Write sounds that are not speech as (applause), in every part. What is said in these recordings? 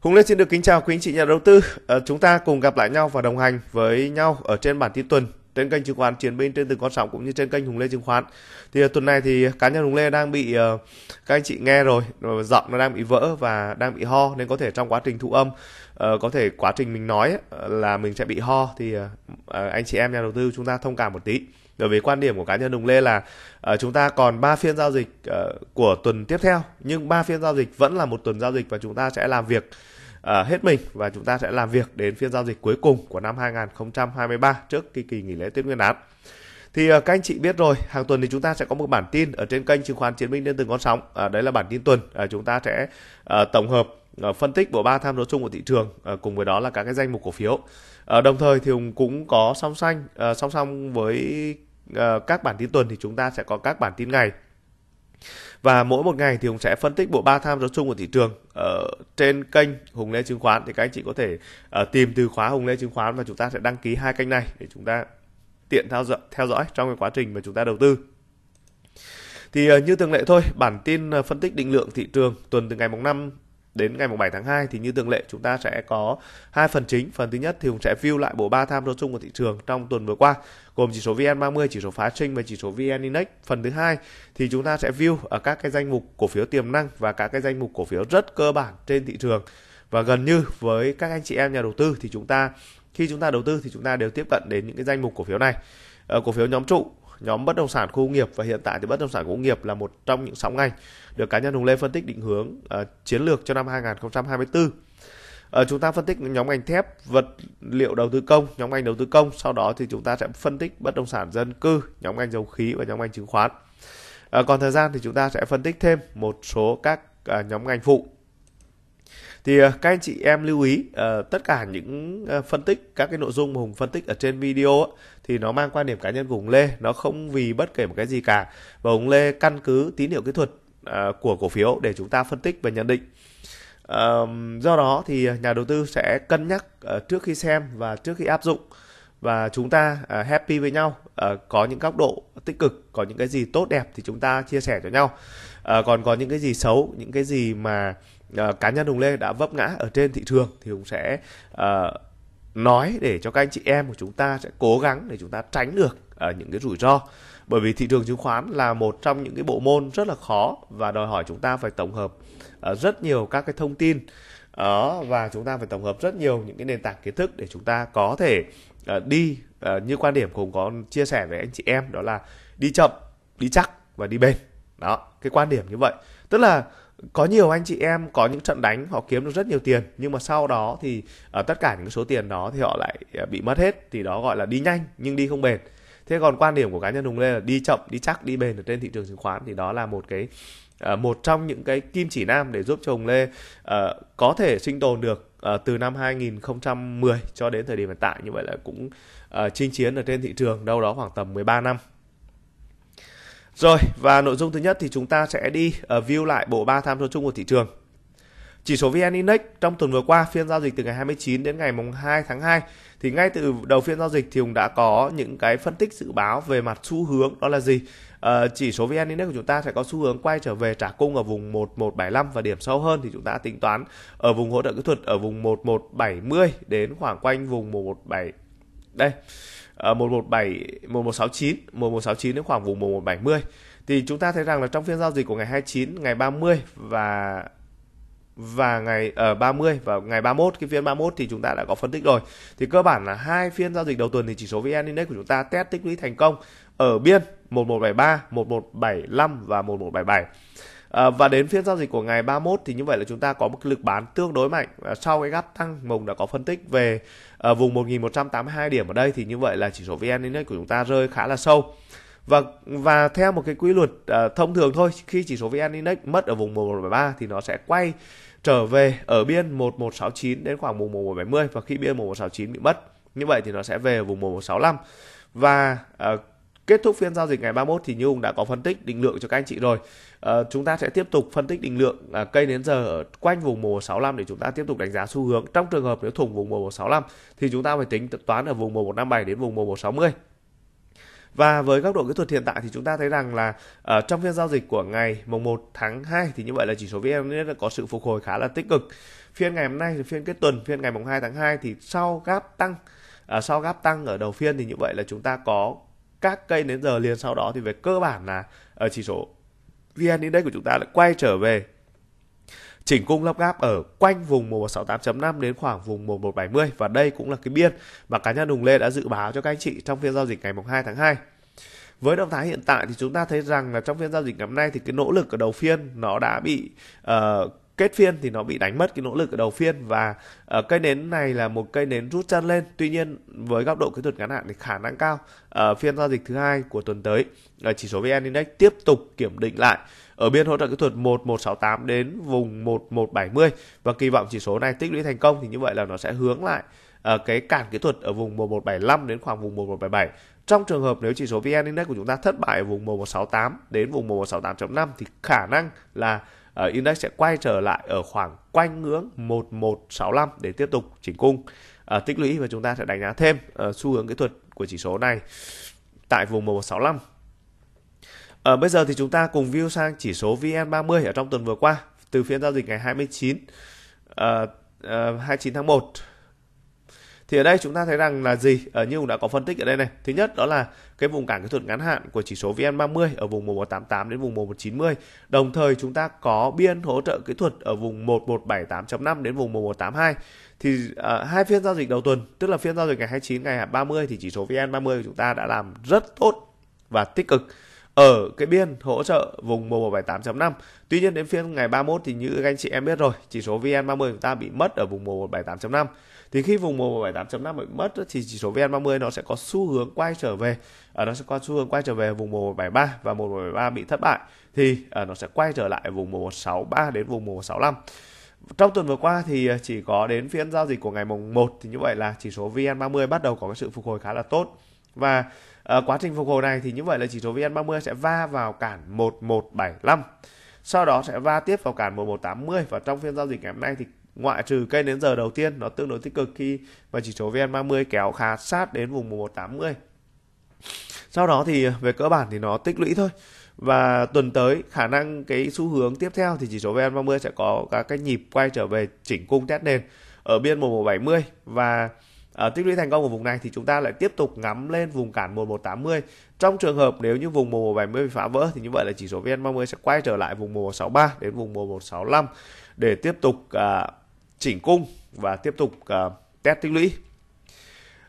Hùng Lê xin được kính chào quý anh chị nhà đầu tư. À, chúng ta cùng gặp lại nhau và đồng hành với nhau ở trên bản tin tuần trên kênh chứng khoán Chiến Binh trên từng con sóng cũng như trên kênh Hùng Lê chứng khoán. Thì ờ, tuần này thì cá nhân Hùng Lê đang bị uh, các anh chị nghe rồi, giọng nó đang bị vỡ và đang bị ho nên có thể trong quá trình thu âm uh, có thể quá trình mình nói là mình sẽ bị ho thì uh, anh chị em nhà đầu tư chúng ta thông cảm một tí bởi vì quan điểm của cá nhân Hùng Lê là uh, chúng ta còn 3 phiên giao dịch uh, của tuần tiếp theo nhưng 3 phiên giao dịch vẫn là một tuần giao dịch và chúng ta sẽ làm việc uh, hết mình và chúng ta sẽ làm việc đến phiên giao dịch cuối cùng của năm 2023 trước kỳ kỳ nghỉ lễ Tết Nguyên đán. Thì uh, các anh chị biết rồi, hàng tuần thì chúng ta sẽ có một bản tin ở trên kênh chứng khoán Chiến binh lên từng con sóng. Uh, đấy là bản tin tuần. Uh, chúng ta sẽ uh, tổng hợp phân tích bộ ba tham số chung của thị trường cùng với đó là các cái danh mục cổ phiếu đồng thời thì cũng có song song song song với Ờ, các bản tin tuần thì chúng ta sẽ có các bản tin ngày và mỗi một ngày thì Hùng sẽ phân tích bộ ba tham số chung của thị trường ở trên kênh Hùng Lê Chứng khoán thì các anh chị có thể ờ, tìm từ khóa Hùng Lê Chứng khoán và chúng ta sẽ đăng ký hai kênh này để chúng ta tiện theo dõi theo dõi trong cái quá trình mà chúng ta đầu tư. Thì ờ, như thường lệ thôi, bản tin phân tích định lượng thị trường tuần từ ngày mùng 5 đến ngày 7 tháng 2 thì như thường lệ chúng ta sẽ có hai phần chính. Phần thứ nhất thì Hùng sẽ view lại bộ ba tham số chung của thị trường trong tuần vừa qua gồm chỉ số VN30, chỉ số phá sinh và chỉ số VN Index. Phần thứ hai thì chúng ta sẽ view ở các cái danh mục cổ phiếu tiềm năng và các cái danh mục cổ phiếu rất cơ bản trên thị trường. Và gần như với các anh chị em nhà đầu tư thì chúng ta khi chúng ta đầu tư thì chúng ta đều tiếp cận đến những cái danh mục cổ phiếu này. Ở ờ, cổ phiếu nhóm trụ nhóm bất động sản khu công nghiệp và hiện tại thì bất động sản khu công nghiệp là một trong những sóng ngành được cá nhân Hùng Lê phân tích định hướng uh, chiến lược cho năm 2024. Uh, ờ, chúng ta phân tích nhóm ngành thép, vật liệu đầu tư công, nhóm ngành đầu tư công, sau đó thì chúng ta sẽ phân tích bất động sản dân cư, nhóm ngành dầu khí và nhóm ngành chứng khoán. Uh, còn thời gian thì chúng ta sẽ phân tích thêm một số các uh, nhóm ngành phụ thì à, các anh chị em lưu ý uh, tất cả những uh, phân tích các cái nội dung mà hùng phân tích ở trên video ấy, thì nó mang quan điểm cá nhân của hùng lê nó không vì bất kể một cái gì cả và hùng lê căn cứ tín hiệu kỹ thuật Ờ, của cổ phiếu để chúng ta phân tích và nhận định do đó thì nhà đầu tư sẽ cân nhắc ờ, trước khi xem và trước khi áp dụng và chúng ta ờ, happy với nhau có những góc độ tích cực có những cái gì tốt đẹp thì chúng ta chia sẻ cho nhau còn có những cái gì xấu những cái gì mà cá nhân hùng lê đã vấp ngã ở trên thị trường thì hùng sẽ nói để cho các anh chị em của chúng ta sẽ cố gắng để chúng ta tránh được những cái rủi ro bởi vì thị trường chứng khoán là một trong những cái bộ môn rất là khó và đòi hỏi chúng ta phải tổng hợp ờ, rất nhiều các cái thông tin ờ, và chúng ta phải tổng hợp rất nhiều những cái nền tảng kiến thức để chúng ta có thể ờ, đi như quan điểm cũng có chia sẻ với anh chị em đó là đi chậm đi chắc và đi bền đó cái quan điểm như vậy tức là có nhiều anh chị em có những trận đánh họ kiếm được rất nhiều tiền nhưng mà sau đó thì uh, tất cả những số tiền đó thì họ lại bị mất hết thì đó gọi là đi nhanh nhưng đi không bền thế còn quan điểm của cá nhân hùng lê là đi chậm đi chắc đi bền ở trên thị trường chứng khoán thì đó là một cái ờ, một trong những cái kim chỉ nam để giúp cho hùng lê uh, có thể sinh tồn được uh, từ năm 2010 cho đến thời điểm hiện tại như vậy là cũng uh, chinh chiến ở trên thị trường đâu đó khoảng tầm 13 năm rồi và nội dung thứ nhất thì chúng ta sẽ đi uh, view lại bộ ba tham số chung của thị trường chỉ số VN Index trong tuần vừa qua phiên giao dịch từ ngày 29 đến ngày mùng 2 tháng 2 thì ngay từ đầu phiên giao dịch thì Hùng đã có những cái phân tích dự báo về mặt xu hướng đó là gì Uh, chỉ số VN Index của chúng ta sẽ có xu hướng quay trở về trả cung ở vùng 1175 và điểm sâu hơn thì chúng ta tính toán ở vùng hỗ trợ kỹ thuật ở vùng 1170 đến khoảng quanh vùng 117 đây uh, 117 1169 1169 đến khoảng vùng 1170 thì chúng ta thấy rằng là trong phiên giao dịch của ngày 29, ngày 30 và và ngày ở uh, 30 và ngày 31 cái phiên 31 thì chúng ta đã có phân tích rồi. Thì cơ bản là hai phiên giao dịch đầu tuần thì chỉ số VN Index của chúng ta test tích lũy thành công ở biên 1173, 1175 và 1177. À, ờ, và đến phiên giao dịch của ngày 31 thì như vậy là chúng ta có một lực bán tương đối mạnh à, sau cái gap tăng mùng đã có phân tích về à, vùng 1182 điểm ở đây thì như vậy là chỉ số VN Index của chúng ta rơi khá là sâu và và theo một cái quy luật à, thông thường thôi khi chỉ số VN Index mất ở vùng 1173 thì nó sẽ quay trở về ở biên 1169 đến khoảng mùng 1170 và khi biên 1169 bị mất như vậy thì nó sẽ về vùng 1165 và uh, kết thúc phiên giao dịch ngày 31 thì như Hùng đã có phân tích định lượng cho các anh chị rồi. À, chúng ta sẽ tiếp tục phân tích định lượng à, cây đến giờ ở quanh vùng 1165 để chúng ta tiếp tục đánh giá xu hướng. Trong trường hợp nếu thủng vùng 1165 thì chúng ta phải tính toán ở vùng 1157 đến vùng 1160. Và với góc độ kỹ thuật hiện tại thì chúng ta thấy rằng là ở ờ, trong phiên giao dịch của ngày mùng 1 tháng 2 thì như vậy là chỉ số VN có sự phục hồi khá là tích cực. Phiên ngày hôm nay thì phiên kết tuần, phiên ngày mùng 2 tháng 2 thì sau gáp tăng à, sau gáp tăng ở đầu phiên thì như vậy là chúng ta có các cây đến giờ liền sau đó thì về cơ bản là ở ờ, chỉ số VN Index của chúng ta lại quay trở về chỉnh cung lắp gáp ở quanh vùng 1168.5 đến khoảng vùng 1170 và đây cũng là cái biên mà cá nhân Hùng Lê đã dự báo cho các anh chị trong phiên giao dịch ngày 2 tháng 2. Với động thái hiện tại thì chúng ta thấy rằng là trong phiên giao dịch ngày hôm nay thì cái nỗ lực ở đầu phiên nó đã bị uh, kết phiên thì nó bị đánh mất cái nỗ lực ở đầu phiên và uh, cây nến này là một cây nến rút chân lên tuy nhiên với góc độ kỹ thuật ngắn hạn thì khả năng cao ở ờ, uh, phiên giao dịch thứ hai của tuần tới uh, chỉ số vn index tiếp tục kiểm định lại ở biên hỗ trợ kỹ thuật 1168 đến vùng 1170 và kỳ vọng chỉ số này tích lũy thành công thì như vậy là nó sẽ hướng lại uh, cái cản kỹ thuật ở vùng 1175 đến khoảng vùng 1177 trong trường hợp nếu chỉ số VN Index của chúng ta thất bại ở vùng 1168 đến vùng 1168.5 thì khả năng là uh, index sẽ quay trở lại ở khoảng quanh ngưỡng 1165 để tiếp tục chỉnh cung uh, tích lũy và chúng ta sẽ đánh giá thêm uh, xu hướng kỹ thuật của chỉ số này tại vùng 1165 ở bây giờ thì chúng ta cùng view sang chỉ số VN30 ở trong tuần vừa qua từ phiên giao dịch ngày 29 uh, uh, 29 tháng 1 thì ở đây chúng ta thấy rằng là gì ở ờ, như đã có phân tích ở đây này thứ nhất đó là cái vùng cản kỹ thuật ngắn hạn của chỉ số VN30 ở vùng 1188 đến vùng 1190 đồng thời chúng ta có biên hỗ trợ kỹ thuật ở vùng 1178.5 đến vùng 1182 thì uh, hai phiên giao dịch đầu tuần tức là phiên giao dịch ngày 29 ngày 30 thì chỉ số VN30 của chúng ta đã làm rất tốt và tích cực ở cái biên hỗ trợ vùng 1178.5. Tuy nhiên đến phiên ngày 31 thì như các anh chị em biết rồi, chỉ số VN30 của chúng ta bị mất ở vùng 1178.5 thì khi vùng 178.5 bị mất thì chỉ số VN30 nó sẽ có xu hướng quay trở về ở à, nó sẽ có xu hướng quay trở về vùng 173 và 173 bị thất bại thì à, nó sẽ quay trở lại vùng 163 đến vùng 165 trong tuần vừa qua thì à, chỉ có đến phiên giao dịch của ngày mùng 1 thì như vậy là chỉ số VN30 bắt đầu có cái sự phục hồi khá là tốt và quá trình phục hồi này thì như vậy là chỉ số VN30 sẽ va vào cản 1175 sau đó sẽ va tiếp vào cản 1180 và trong phiên giao dịch ngày hôm nay thì ngoại trừ cây đến giờ đầu tiên nó tương đối tích cực khi mà chỉ số VN30 kéo khá sát đến vùng 1180 sau đó thì về cơ bản thì nó tích lũy thôi và tuần tới khả năng cái xu hướng tiếp theo thì chỉ số VN30 sẽ có các cái nhịp quay trở về chỉnh cung test nền ở biên 1170 và ở à, tích lũy thành công của vùng này thì chúng ta lại tiếp tục ngắm lên vùng cản 1180. Trong trường hợp nếu như vùng 1170 bị phá vỡ thì như vậy là chỉ số VN30 sẽ quay trở lại vùng 1163 đến vùng 1165 để tiếp tục à, chỉnh cung và tiếp tục uh, test tích lũy.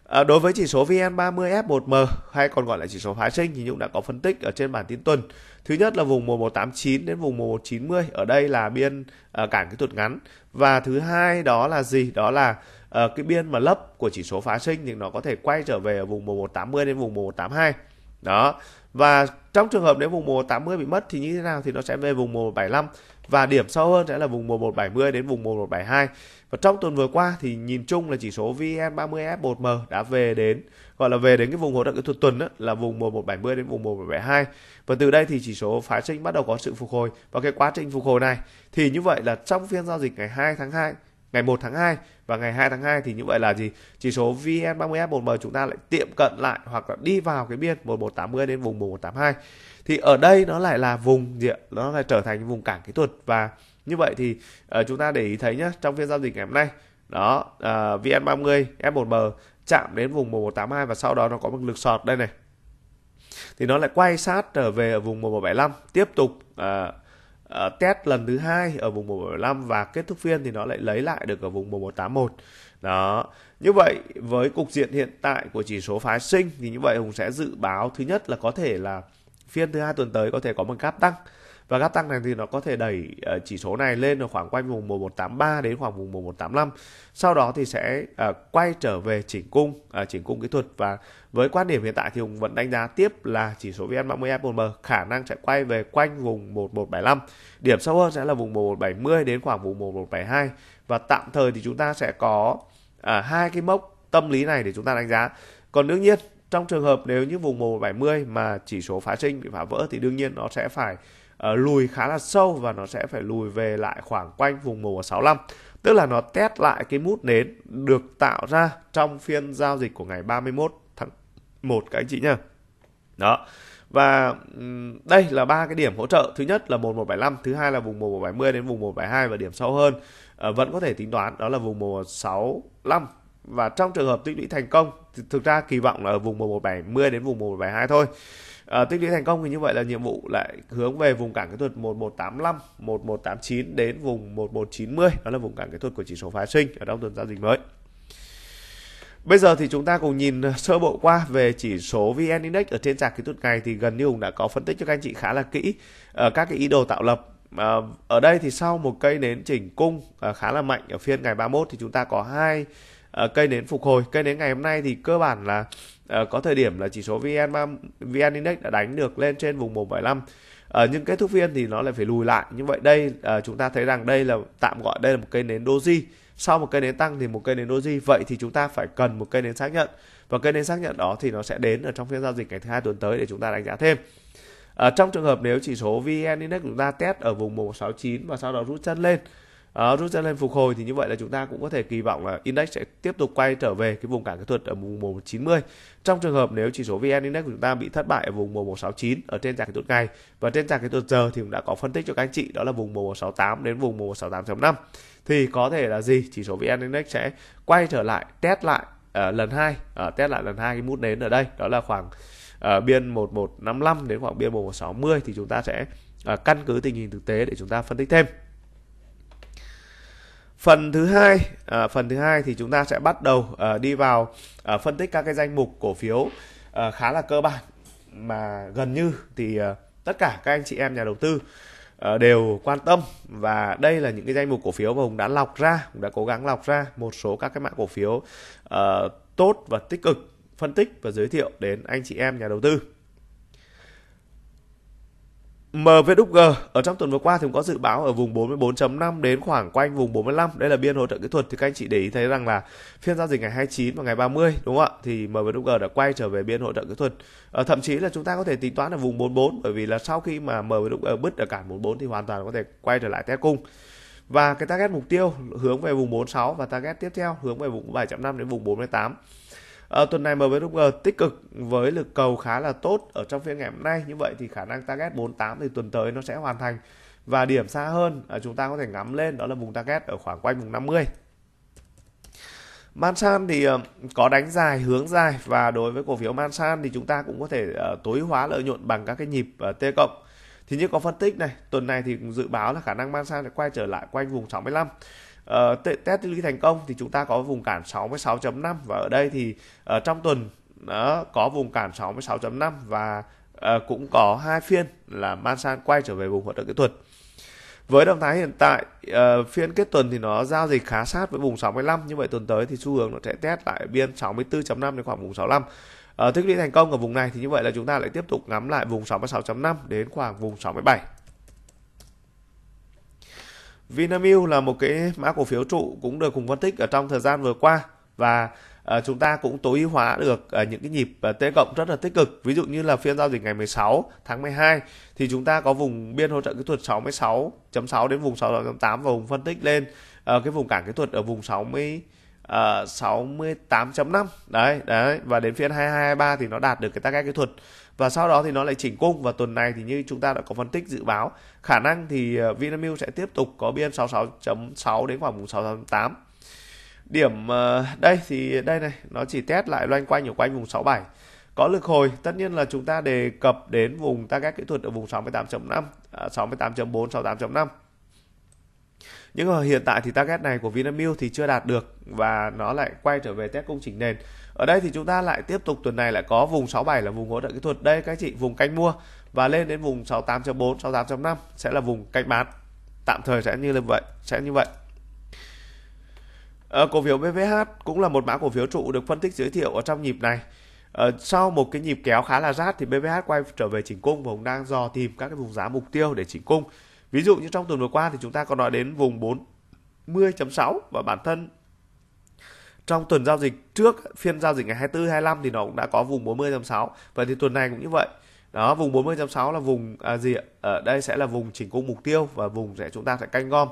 À, đối với chỉ số VN30F1M hay còn gọi là chỉ số phái sinh thì Nhung đã có phân tích ở trên bản tin tuần. Thứ nhất là vùng 1189 đến vùng 1190 ở đây là biên uh, cản kỹ thuật ngắn và thứ hai đó là gì? Đó là uh, cái biên mà lấp của chỉ số phá sinh thì nó có thể quay trở về ở vùng 1180 đến vùng 1182. Đó. Và trong trường hợp nếu vùng 1180 bị mất thì như thế nào thì nó sẽ về vùng 1175 và điểm sâu hơn sẽ là vùng 1170 đến vùng 1172. Và trong tuần vừa qua thì nhìn chung là chỉ số VN30F1M đã về đến gọi là về đến cái vùng hỗ trợ kỹ thuật tuần đó, là vùng 1170 đến vùng 1172. Và từ đây thì chỉ số phái sinh bắt đầu có sự phục hồi và cái quá trình phục hồi này thì như vậy là trong phiên giao dịch ngày 2 tháng 2 ngày 1 tháng 2 và ngày 2 tháng 2 thì như vậy là gì? Chỉ số VN30F1M chúng ta lại tiệm cận lại hoặc là đi vào cái biên 1180 đến vùng 1182. Thì ở đây nó lại là vùng gì ạ? Nó lại trở thành vùng cản kỹ thuật và như vậy thì uh, chúng ta để ý thấy nhé trong phiên giao dịch ngày hôm nay đó uh, VN30 F1M chạm đến vùng 1182 và sau đó nó có một lực sọt đây này thì nó lại quay sát trở về ở vùng 1175 tiếp tục uh, uh, test lần thứ hai ở vùng 175 và kết thúc phiên thì nó lại lấy lại được ở vùng 1181. Đó. Như vậy với cục diện hiện tại của chỉ số phái sinh thì như vậy Hùng sẽ dự báo thứ nhất là có thể là phiên thứ hai tuần tới có thể có một gap tăng và gáp tăng này thì nó có thể đẩy ờ, chỉ số này lên ở khoảng quanh vùng 1183 đến khoảng vùng 1185 sau đó thì sẽ ờ, quay trở về chỉnh cung ờ, chỉnh cung kỹ thuật và với quan điểm hiện tại thì Hùng vẫn đánh giá tiếp là chỉ số VN30 F1M khả năng sẽ quay về quanh vùng 1175 điểm sâu hơn sẽ là vùng 1170 đến khoảng vùng 1172 và tạm thời thì chúng ta sẽ có hai cái mốc tâm lý này để chúng ta đánh giá còn đương nhiên trong trường hợp nếu như vùng 1170 mà chỉ số phá sinh bị phá vỡ thì đương nhiên nó sẽ phải uh, lùi khá là sâu và nó sẽ phải lùi về lại khoảng quanh vùng màu 165 tức là nó test lại cái mút nến được tạo ra trong phiên giao dịch của ngày 31 tháng 1 các anh chị nhá. Đó. Và đây là ba cái điểm hỗ trợ. Thứ nhất là 1175, thứ hai là vùng 1170 đến vùng 1172 và điểm sâu hơn ờ, vẫn có thể tính toán đó là vùng 1165 và trong trường hợp tích lũy thành công thì thực ra kỳ vọng là ở vùng 1170 đến vùng 1172 thôi à, tích lũy thành công thì như vậy là nhiệm vụ lại hướng về vùng cản kỹ thuật 1185 1189 đến vùng 1190 đó là vùng cản kỹ thuật của chỉ số phái sinh ở trong tuần giao dịch mới Bây giờ thì chúng ta cùng nhìn ờ, sơ bộ qua về chỉ số VN Index ở trên sàn kỹ thuật ngày thì gần như Hùng đã có phân tích cho các anh chị khá là kỹ ở ờ, các cái ý đồ tạo lập À, ở đây thì sau một cây nến chỉnh cung à, khá là mạnh ở phiên ngày 31 thì chúng ta có hai à, cây nến phục hồi. Cây nến ngày hôm nay thì cơ bản là Ờ, có thời điểm là chỉ số VN VN Index đã đánh được lên trên vùng 175 ở ờ, những kết thúc phiên thì nó lại phải lùi lại như vậy đây à, chúng ta thấy rằng đây là tạm gọi đây là một cây nến doji sau một cây nến tăng thì một cây nến doji vậy thì chúng ta phải cần một cây nến xác nhận và cây nến xác nhận đó thì nó sẽ đến ở trong phiên giao dịch ngày thứ hai tuần tới để chúng ta đánh giá thêm ở à, trong trường hợp nếu chỉ số vn index chúng ta test ở vùng 169 và sau đó rút chân lên rút ra lên phục hồi thì như vậy là chúng ta cũng có thể kỳ vọng là index sẽ tiếp tục quay trở về cái vùng cản kỹ thuật ở vùng 190. Trong trường hợp nếu chỉ số VN Index của chúng ta bị thất bại ở vùng 1169 ở trên trạng kỹ thuật ngày và trên trạng kỹ thuật giờ thì cũng đã có phân tích cho các anh chị đó là vùng 1168 đến vùng 1168.5 thì có thể là gì chỉ số VN Index sẽ quay trở lại test lại uh, lần hai uh, test lại lần hai cái mút nến ở đây đó là khoảng uh, biên 1155 đến khoảng biên 1160 thì chúng ta sẽ uh, căn cứ tình hình thực tế để chúng ta phân tích thêm phần thứ hai à, phần thứ hai thì chúng ta sẽ bắt đầu à, đi vào à, phân tích các cái danh mục cổ phiếu à, khá là cơ bản mà gần như thì à, tất cả các anh chị em nhà đầu tư à, đều quan tâm và đây là những cái danh mục cổ phiếu mà hùng đã lọc ra hùng đã cố gắng lọc ra một số các cái mã cổ phiếu à, tốt và tích cực phân tích và giới thiệu đến anh chị em nhà đầu tư MVG ở trong tuần vừa qua thì cũng có dự báo ở vùng 44.5 đến khoảng quanh vùng 45. Đây là biên hỗ trợ kỹ thuật thì các anh chị để ý thấy rằng là phiên giao dịch ngày 29 và ngày 30 đúng không ạ? Thì MVG đã quay trở về biên hỗ trợ kỹ thuật. À, thậm chí là chúng ta có thể tính toán ở vùng 44 bởi vì là sau khi mà MVG bứt ở cản 44 thì hoàn toàn có thể quay trở lại test cung. Và cái target mục tiêu hướng về vùng 46 và target tiếp theo hướng về vùng 7.5 đến vùng 48. À, tuần này MVG tích cực với lực cầu khá là tốt ở trong phiên ngày hôm nay. Như vậy thì khả năng target 48 thì tuần tới nó sẽ hoàn thành. Và điểm xa hơn à, chúng ta có thể ngắm lên đó là vùng target ở khoảng quanh vùng 50. Mansan thì ờ, có đánh dài, hướng dài và đối với cổ phiếu Mansan thì chúng ta cũng có thể tối hóa lợi nhuận bằng các cái nhịp T cộng. Thì như có phân tích này, tuần này thì dự báo là khả năng Mansan sẽ quay trở lại quanh vùng 65 uh, test lũy thành công thì chúng ta có vùng cản 66.5 và ở đây thì uh, trong tuần nó ờ, có vùng cản 66.5 và uh, cũng có hai phiên là Mansan quay trở về vùng hỗ trợ kỹ thuật. Với động thái hiện tại uh, phiên kết tuần thì nó giao dịch khá sát với vùng 65 như vậy tuần tới thì xu hướng nó sẽ test lại biên 64.5 đến khoảng vùng 65. Uh, tích lũy thành công ở vùng này thì như vậy là chúng ta lại tiếp tục ngắm lại vùng 66.5 đến khoảng vùng 67. Vinamilk là một cái mã cổ phiếu trụ cũng được cùng phân tích ở trong thời gian vừa qua và ờ, chúng ta cũng tối ưu hóa được ờ, những cái nhịp uh, T cộng rất là tích cực. Ví dụ như là phiên giao dịch ngày 16 tháng 12 thì chúng ta có vùng biên hỗ trợ kỹ thuật 66.6 đến vùng 66.8 và vùng phân tích lên cái vùng cản kỹ thuật ở vùng 60 uh, 68.5. Đấy, đấy và đến phiên 2223 thì nó đạt được cái target kỹ thuật và sau đó thì nó lại chỉnh cung và tuần này thì như chúng ta đã có phân tích dự báo khả năng thì ờ, Vinamilk sẽ tiếp tục có biên 66.6 đến khoảng vùng 66.8 điểm ờ, đây thì đây này nó chỉ test lại loanh quanh ở quanh vùng 67 có lực hồi tất nhiên là chúng ta đề cập đến vùng target kỹ thuật ở vùng 68.5 68.4 68.5 nhưng mà hiện tại thì target này của Vinamilk thì chưa đạt được và nó lại quay trở về test công trình nền ở đây thì chúng ta lại tiếp tục tuần này lại có vùng 67 là vùng hỗ trợ kỹ thuật đây các chị vùng canh mua và lên đến vùng 68.4 68.5 sẽ là vùng canh bán tạm thời sẽ như là vậy sẽ như vậy à, cổ phiếu BVH cũng là một mã cổ phiếu trụ được phân tích giới thiệu ở trong nhịp này à, sau một cái nhịp kéo khá là rát thì BVH quay trở về chỉnh cung và cũng đang dò tìm các cái vùng giá mục tiêu để chỉnh cung ví dụ như trong tuần vừa qua thì chúng ta có nói đến vùng 40.6 và bản thân trong tuần giao dịch trước phiên giao dịch ngày 24 25 thì nó cũng đã có vùng 40.6 vậy thì tuần này cũng như vậy đó vùng 40.6 là vùng à, gì ở ờ, đây sẽ là vùng chỉnh cung mục tiêu và vùng sẽ chúng ta sẽ canh gom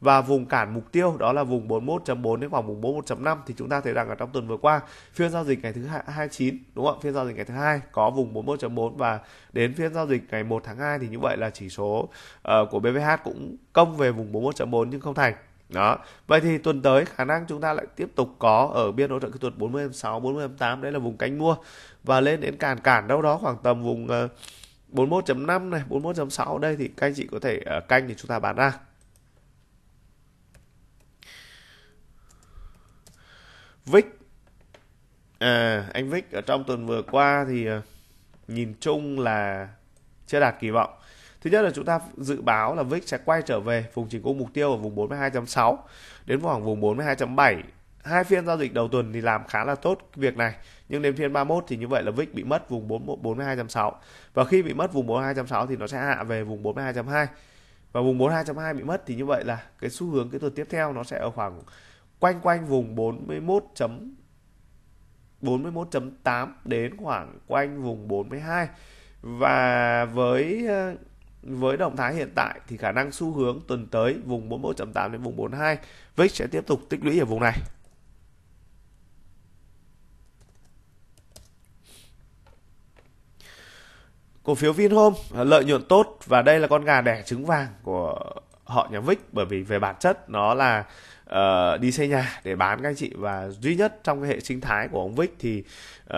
và vùng cản mục tiêu đó là vùng 41.4 đến khoảng vùng 41.5 thì chúng ta thấy rằng là trong tuần vừa qua phiên giao dịch ngày thứ 29 đúng không? Phiên giao dịch ngày thứ hai có vùng 41.4 và đến phiên giao dịch ngày 1 tháng 2 thì như vậy là chỉ số uh, của BVH cũng công về vùng 41.4 nhưng không thành đó vậy thì tuần tới khả năng chúng ta lại tiếp tục có ở biên hỗ trợ kỹ thuật 40 26 40 28 đấy là vùng cánh mua và lên đến cản cản đâu đó khoảng tầm vùng uh, ờ, 41.5 này 41.6 đây thì các anh chị có thể ờ, canh thì chúng ta bán ra Vic à, anh Vic ở trong tuần vừa qua thì ờ, nhìn chung là chưa đạt kỳ vọng Thứ nhất là chúng ta dự báo là VIX sẽ quay trở về vùng chỉnh cung mục tiêu ở vùng 42.6 đến khoảng vùng 42.7. Hai phiên giao dịch đầu tuần thì làm khá là tốt việc này, nhưng đến phiên 31 thì như vậy là VIX bị mất vùng 42.6 và khi bị mất vùng 42.6 thì nó sẽ hạ về vùng 42.2 và vùng 42.2 bị mất thì như vậy là cái xu hướng kỹ thuật tiếp theo nó sẽ ở khoảng quanh quanh vùng 41. 41.8 đến khoảng quanh vùng 42 và với với động thái hiện tại thì khả năng xu hướng tuần tới vùng 41.8 đến vùng 42 VIX sẽ tiếp tục tích lũy ở vùng này. Cổ phiếu Vinhome à, lợi nhuận tốt và đây là con gà đẻ trứng vàng của họ nhà Vic bởi vì về bản chất nó là uh, đi xây nhà để bán các anh chị và duy nhất trong cái hệ sinh thái của ông Vic thì uh,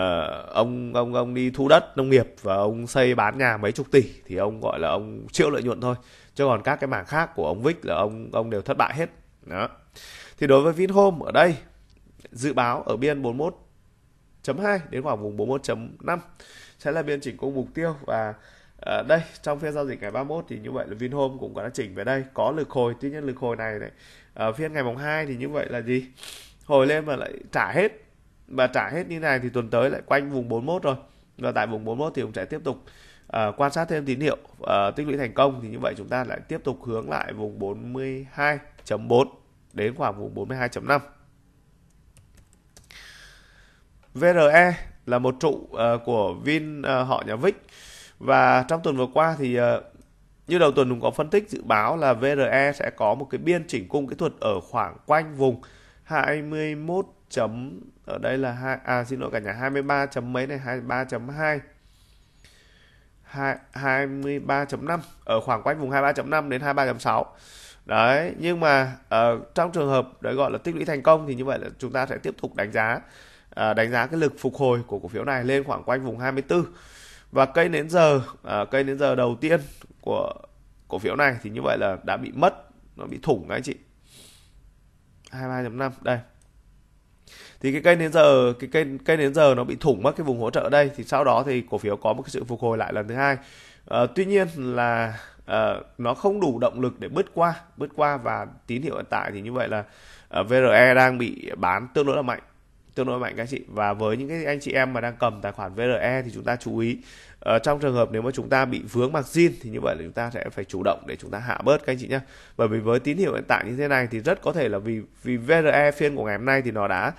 ông ông ông đi thu đất nông nghiệp và ông xây bán nhà mấy chục tỷ thì ông gọi là ông triệu lợi nhuận thôi chứ còn các cái mảng khác của ông Vic là ông ông đều thất bại hết đó thì đối với Vinhome ở đây dự báo ở biên 41.2 đến khoảng vùng 41.5 sẽ là biên chỉnh cung mục tiêu và À, đây trong phiên giao dịch ngày 31 thì như vậy là Vinhome cũng có đã chỉnh về đây có lực hồi tuy nhiên lực hồi này này ở ờ, phiên ngày mùng 2 thì như vậy là gì hồi lên mà lại trả hết mà trả hết như này thì tuần tới lại quanh vùng 41 rồi và tại vùng 41 thì cũng sẽ tiếp tục uh, quan sát thêm tín hiệu uh, tích lũy thành công thì như vậy chúng ta lại tiếp tục hướng lại vùng 42.4 đến khoảng vùng 42.5 VRE là một trụ uh, của Vin uh, họ nhà Vic và trong tuần vừa qua thì ờ, như đầu tuần cũng có phân tích dự báo là VRE sẽ có một cái biên chỉnh cung kỹ thuật ở khoảng quanh vùng 21 chấm ở đây là hai à xin lỗi cả nhà 23 chấm mấy này 23.2 23.5 ở khoảng quanh vùng 23.5 đến 23.6 đấy nhưng mà uh, trong trường hợp đấy gọi là tích lũy thành công thì như vậy là chúng ta sẽ tiếp tục đánh giá uh, đánh giá cái lực phục hồi của cổ phiếu này lên khoảng quanh vùng 24 và cây nến giờ à, cây nến giờ đầu tiên của cổ phiếu này thì như vậy là đã bị mất nó bị thủng các anh chị 23.5 đây thì cái cây đến giờ cái cây cây đến giờ nó bị thủng mất cái vùng hỗ trợ đây thì sau đó thì cổ phiếu có một cái sự phục hồi lại lần thứ hai à, tuy nhiên là à, nó không đủ động lực để bứt qua bứt qua và tín hiệu hiện tại thì như vậy là à, ờ, VRE đang bị bán tương đối là mạnh tương đối mạnh các chị và với những cái anh chị em mà đang cầm tài khoản VRE thì chúng ta chú ý ờ, trong trường hợp nếu mà chúng ta bị vướng mặc zin thì như vậy là chúng ta sẽ phải chủ động để chúng ta hạ bớt các anh chị nhé bởi vì với tín hiệu hiện tại như thế này thì rất có thể là vì vì VRE phiên của ngày hôm nay thì nó đã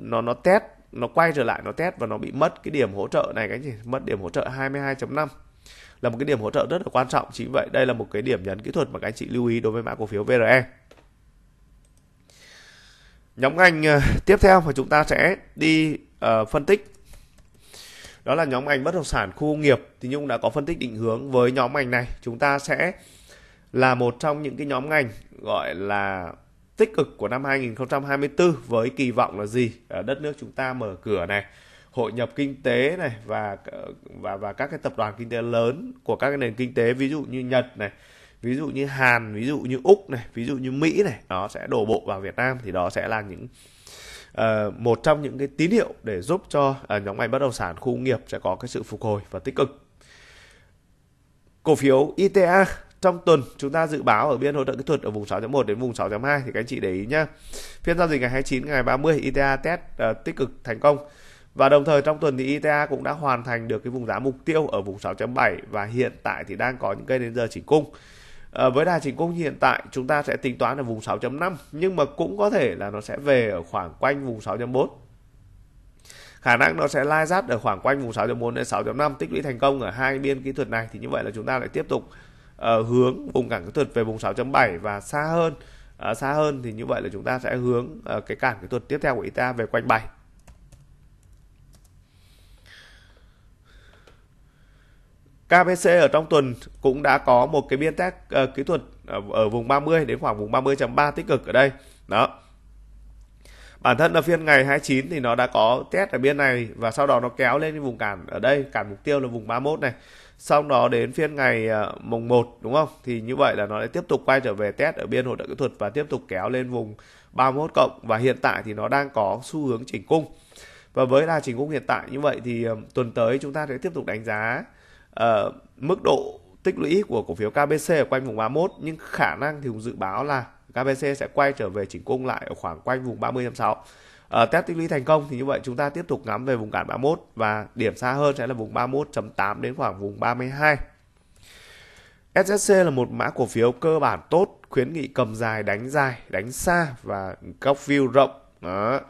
nó nó test nó quay trở lại nó test và nó bị mất cái điểm hỗ trợ này các anh chị mất điểm hỗ trợ 22.5 là một cái điểm hỗ trợ rất là quan trọng chính vậy đây là một cái điểm nhấn kỹ thuật mà các anh chị lưu ý đối với mã cổ phiếu VRE nhóm ngành ờ, tiếp theo mà chúng ta sẽ đi uh, phân tích đó là nhóm ngành bất động sản khu công nghiệp thì nhung đã có phân tích định hướng với nhóm ngành này chúng ta sẽ là một trong những cái nhóm ngành gọi là tích cực của năm 2024 với kỳ vọng là gì Ở ờ, đất nước chúng ta mở cửa này hội nhập kinh tế này và và và các cái tập đoàn kinh tế lớn của các cái nền kinh tế ví dụ như Nhật này ví dụ như Hàn ví dụ như Úc này ví dụ như Mỹ này nó sẽ đổ bộ vào Việt Nam thì đó sẽ là những uh, một trong những cái tín hiệu để giúp cho uh, nhóm ngành bất động sản khu công nghiệp sẽ có cái sự phục hồi và tích cực cổ phiếu ITA e trong tuần chúng ta dự báo ở biên hỗ trợ kỹ thuật ở vùng 6.1 đến vùng 6.2 thì các anh chị để ý nhá. Phiên giao dịch ngày 29 ngày 30 ITA e test uh, tích cực thành công. Và đồng thời trong tuần thì ITA e cũng đã hoàn thành được cái vùng giá mục tiêu ở vùng 6.7 và hiện tại thì đang có những cây đến giờ chỉnh cung. Ờ, với đà chỉnh quốc hiện tại chúng ta sẽ tính toán ở vùng 6.5 nhưng mà cũng có thể là nó sẽ về ở khoảng quanh vùng 6.4 khả năng nó sẽ lai rát ở khoảng quanh vùng 6.4 đến 6.5 tích lũy thành công ở hai biên kỹ thuật này thì như vậy là chúng ta lại tiếp tục uh, hướng vùng cản kỹ thuật về vùng 6.7 và xa hơn uh, xa hơn thì như vậy là chúng ta sẽ hướng uh, cái cản kỹ thuật tiếp theo của ITA về quanh 7 KBC ở trong tuần cũng đã có một cái biên tác uh, ờ, kỹ thuật ở, ờ, ở vùng 30 đến khoảng vùng 30.3 tích cực ở đây. Đó. Bản thân là phiên ngày 29 thì nó đã có test ở biên này và sau đó nó kéo lên vùng cản ở đây, cản mục tiêu là vùng 31 này. Xong đó đến phiên ngày ờ, mùng 1 đúng không? Thì như vậy là nó lại tiếp tục quay trở về test ở biên hỗ trợ kỹ thuật và tiếp tục kéo lên vùng 31 cộng và hiện tại thì nó đang có xu hướng chỉnh cung. Và với đà chỉnh cung hiện tại như vậy thì tuần tới chúng ta sẽ tiếp tục đánh giá Ờ, mức độ tích lũy của cổ phiếu KBC ở quanh vùng 31 nhưng khả năng thì cũng dự báo là KBC sẽ quay trở về chỉnh cung lại ở khoảng quanh vùng 30.6 uh, ờ, test tích lũy thành công thì như vậy chúng ta tiếp tục ngắm về vùng cản 31 và điểm xa hơn sẽ là vùng 31.8 đến khoảng vùng 32 SSC là một mã cổ phiếu cơ bản tốt khuyến nghị cầm dài đánh dài đánh xa và góc view rộng đó.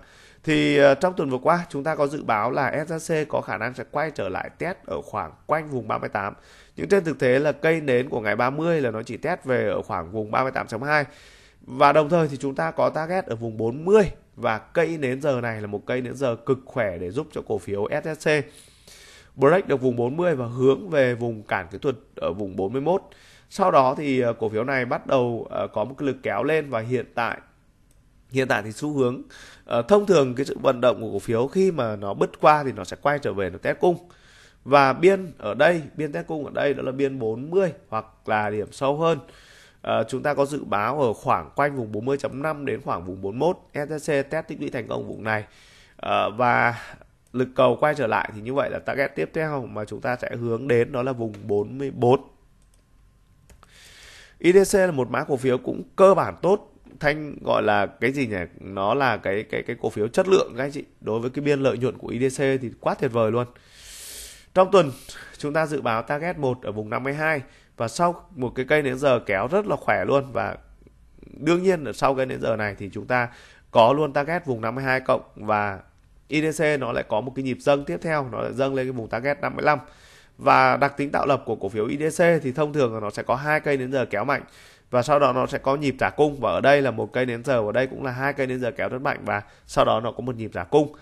Thì ờ, trong tuần vừa qua chúng ta có dự báo là SJC có khả năng sẽ quay trở lại test ở khoảng quanh vùng 38. Nhưng trên thực tế là cây nến của ngày 30 là nó chỉ test về ở khoảng vùng 38.2. Và đồng thời thì chúng ta có target ở vùng 40 và cây nến giờ này là một cây nến giờ cực khỏe để giúp cho cổ phiếu SJC break được vùng 40 và hướng về vùng cản kỹ thuật ở vùng 41. Sau đó thì ờ, cổ phiếu này bắt đầu ờ, có một cái lực kéo lên và hiện tại hiện tại thì xu hướng uh, thông thường cái sự vận động của cổ phiếu khi mà nó bứt qua thì nó sẽ quay trở về nó test cung và biên ở đây biên test cung ở đây đó là biên 40 hoặc là điểm sâu hơn uh, chúng ta có dự báo ở khoảng quanh vùng 40.5 đến khoảng vùng 41 etc test tích lũy thành công vùng này uh, và lực cầu quay trở lại thì như vậy là target tiếp theo mà chúng ta sẽ hướng đến đó là vùng 44 IDC là một mã cổ phiếu cũng cơ bản tốt thanh gọi là cái gì nhỉ nó là cái cái cái cổ phiếu chất lượng các anh chị đối với cái biên lợi nhuận của IDC thì quá tuyệt vời luôn trong tuần chúng ta dự báo target 1 ở vùng 52 và sau một cái cây đến giờ kéo rất là khỏe luôn và đương nhiên ở sau cây đến giờ này thì chúng ta có luôn target vùng 52 cộng và IDC nó lại có một cái nhịp dâng tiếp theo nó lại dâng lên cái vùng target 55 và đặc tính tạo lập của cổ phiếu IDC thì thông thường là nó sẽ có hai cây đến giờ kéo mạnh và sau đó nó sẽ có nhịp trả cung và ở đây là một cây nến giờ và đây cũng là hai cây nến giờ kéo rất mạnh và sau đó nó có một nhịp trả cung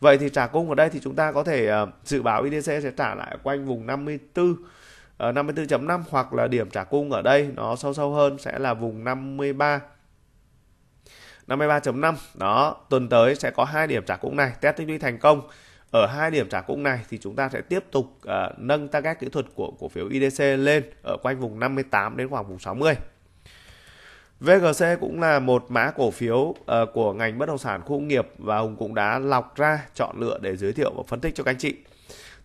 vậy thì trả cung ở đây thì chúng ta có thể uh, dự báo IDC sẽ trả lại quanh vùng 54 uh, 54.5 hoặc là điểm trả cung ở đây nó sâu sâu hơn sẽ là vùng 53 53.5 đó tuần tới sẽ có hai điểm trả cung này test tích lũy thành công ở hai điểm trả cung này thì chúng ta sẽ tiếp tục uh, nâng target kỹ thuật của cổ phiếu IDC lên ở quanh vùng 58 đến khoảng vùng 60 VGC cũng là một mã cổ phiếu uh, của ngành bất động sản khu công nghiệp và Hùng cũng đã lọc ra chọn lựa để giới thiệu và phân tích cho các anh chị.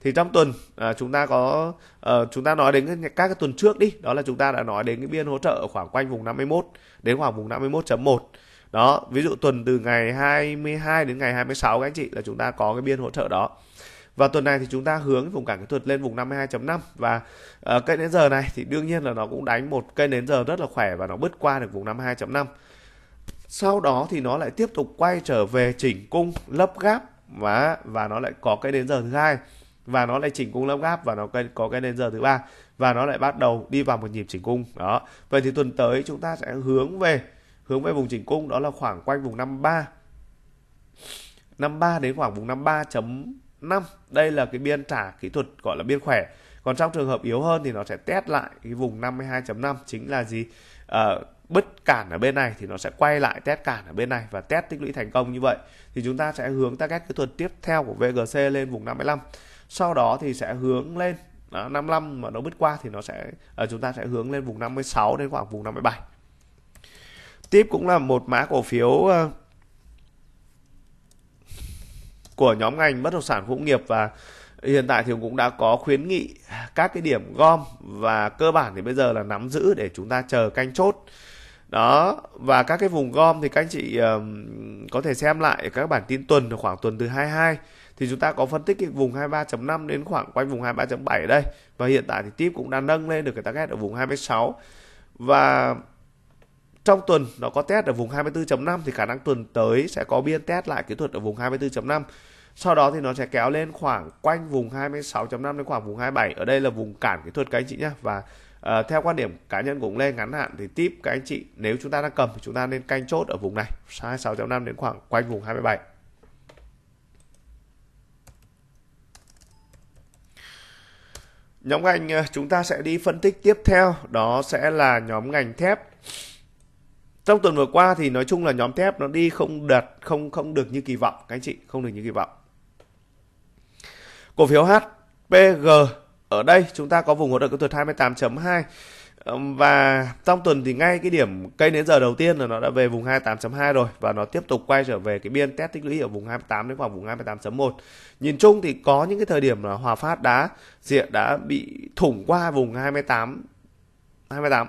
Thì trong tuần uh, chúng ta có uh, chúng ta nói đến các cái tuần trước đi, đó là chúng ta đã nói đến cái biên hỗ trợ ở khoảng quanh vùng 51 đến khoảng vùng 51.1. Đó, ví dụ tuần từ ngày 22 đến ngày 26 các anh chị là chúng ta có cái biên hỗ trợ đó và tuần này thì chúng ta hướng vùng cản kỹ thuật lên vùng 52.5 và uh, cây nến giờ này thì đương nhiên là nó cũng đánh một cây nến giờ rất là khỏe và nó bứt qua được vùng 52.5 sau đó thì nó lại tiếp tục quay trở về chỉnh cung lấp gáp và và nó lại có cây nến giờ thứ hai và nó lại chỉnh cung lấp gáp và nó có cái nền giờ thứ ba và nó lại bắt đầu đi vào một nhịp chỉnh cung đó vậy thì tuần tới chúng ta sẽ hướng về hướng về vùng chỉnh cung đó là khoảng quanh vùng 53 53 đến khoảng vùng 53 chấm 5. Đây là cái biên trả kỹ thuật gọi là biên khỏe. Còn trong trường hợp yếu hơn thì nó sẽ test lại cái vùng 52.5 chính là gì? À, bứt cản ở bên này thì nó sẽ quay lại test cản ở bên này và test tích lũy thành công như vậy. Thì chúng ta sẽ hướng target kỹ thuật tiếp theo của VGC lên vùng 55. Sau đó thì sẽ hướng lên đó, 55 mà nó bứt qua thì nó sẽ à, chúng ta sẽ hướng lên vùng 56 đến khoảng vùng 57. Tiếp cũng là một mã cổ phiếu ờ, của nhóm ngành bất động sản hữu nghiệp và hiện tại thì cũng đã có khuyến nghị các cái điểm gom và cơ bản thì bây giờ là nắm giữ để chúng ta chờ canh chốt đó và các cái vùng gom thì các anh chị um, có thể xem lại các bản tin tuần khoảng tuần từ 22 thì chúng ta có phân tích cái vùng 23.5 đến khoảng quanh vùng 23.7 đây và hiện tại thì tip cũng đang nâng lên được cái target ở vùng 26 và trong tuần nó có test ở vùng 24.5 thì khả năng tuần tới sẽ có biên test lại kỹ thuật ở vùng 24.5 sau đó thì nó sẽ kéo lên khoảng quanh vùng 26.5 đến khoảng vùng 27 ở đây là vùng cản kỹ thuật các anh chị nhé và uh, theo quan điểm cá nhân của ông Lê ngắn hạn thì tip các anh chị nếu chúng ta đang cầm thì chúng ta nên canh chốt ở vùng này 26.5 đến khoảng quanh vùng 27 Nhóm ngành ờ, chúng ta sẽ đi phân tích tiếp theo đó sẽ là nhóm ngành thép trong tuần vừa qua thì nói chung là nhóm thép nó đi không đạt không không được như kỳ vọng các anh chị không được như kỳ vọng cổ phiếu HPG ở đây chúng ta có vùng hỗ trợ kỹ thuật 28.2 và trong tuần thì ngay cái điểm cây đến giờ đầu tiên là nó đã về vùng 28.2 rồi và nó tiếp tục quay trở về cái biên test tích lũy ở vùng 28 đến khoảng vùng 28.1. Nhìn chung thì có những cái thời điểm là Hòa Phát đã diện đã bị thủng qua vùng 28 28.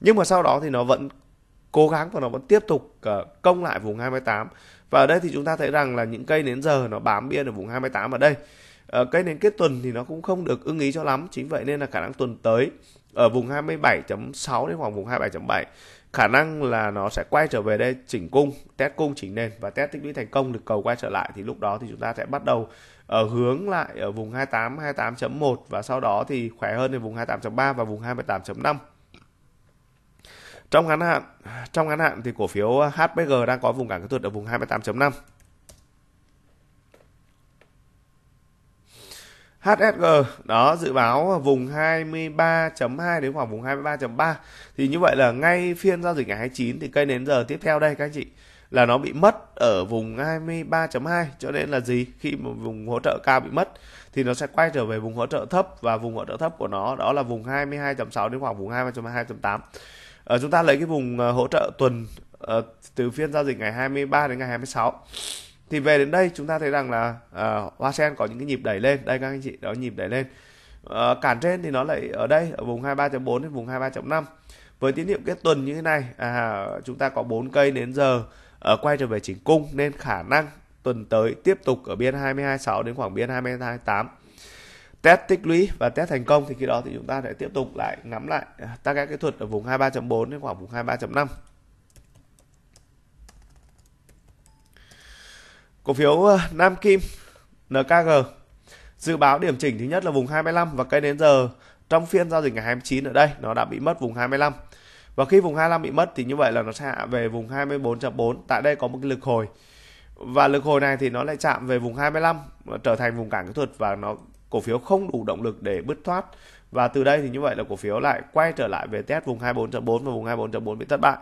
Nhưng mà sau đó thì nó vẫn cố gắng và nó vẫn tiếp tục ờ, công lại vùng 28 và ở đây thì chúng ta thấy rằng là những cây đến giờ nó bám biên ở vùng 28 ở đây ờ, cây đến kết tuần thì nó cũng không được ưng ý cho lắm chính vậy nên là khả năng tuần tới ở vùng 27.6 đến khoảng vùng 27.7 khả năng là nó sẽ quay trở về đây chỉnh cung test cung chỉnh nền và test tích lũy thành công được cầu quay trở lại thì lúc đó thì chúng ta sẽ bắt đầu ở ờ, hướng lại ở vùng 28 28.1 và sau đó thì khỏe hơn đến vùng 28.3 và vùng 28.5 trong ngắn hạn, trong ngắn hạn thì cổ phiếu ờ, HPG đang có vùng cản kỹ thuật ở vùng 28.5. HSG đó dự báo vùng 23.2 đến khoảng vùng 23.3 thì như vậy là ngay phiên giao dịch ngày 29 thì cây đến giờ tiếp theo đây các anh chị là nó bị mất ở vùng 23.2 cho nên là gì khi mà vùng hỗ trợ cao bị mất thì nó sẽ quay trở về vùng hỗ trợ thấp và vùng hỗ trợ thấp của nó đó là vùng 22.6 đến khoảng vùng 22.8 à, chúng ta lấy cái vùng ờ, hỗ trợ tuần à, từ phiên giao dịch ngày 23 đến ngày 26 thì về đến đây chúng ta thấy rằng là à, hoa sen có những cái nhịp đẩy lên đây các anh chị đó nhịp đẩy lên à, cản trên thì nó lại ở đây ở vùng 23.4 đến vùng 23.5 với tín hiệu kết tuần như thế này à, chúng ta có 4 cây đến giờ à, quay trở về chỉnh cung nên khả năng tuần tới tiếp tục ở biên 22.6 đến khoảng biên 22.8 test tích lũy và test thành công thì khi đó thì chúng ta sẽ tiếp tục lại nắm lại à, các kỹ thuật ở vùng 23.4 đến khoảng vùng 23.5 cổ phiếu à, Nam Kim NKG dự báo điểm chỉnh thứ nhất là vùng 25 và cây đến giờ trong phiên giao dịch ngày 29 ở đây nó đã bị mất vùng 25 và khi vùng 25 bị mất thì như vậy là nó sẽ hạ về vùng 24.4 tại đây có một cái lực hồi và lực hồi này thì nó lại chạm về vùng 25 trở thành vùng cản kỹ thuật và nó cổ phiếu không đủ động lực để bứt thoát và từ đây thì như vậy là cổ phiếu lại quay trở lại về test vùng 24.4 và vùng 24.4 bị thất bại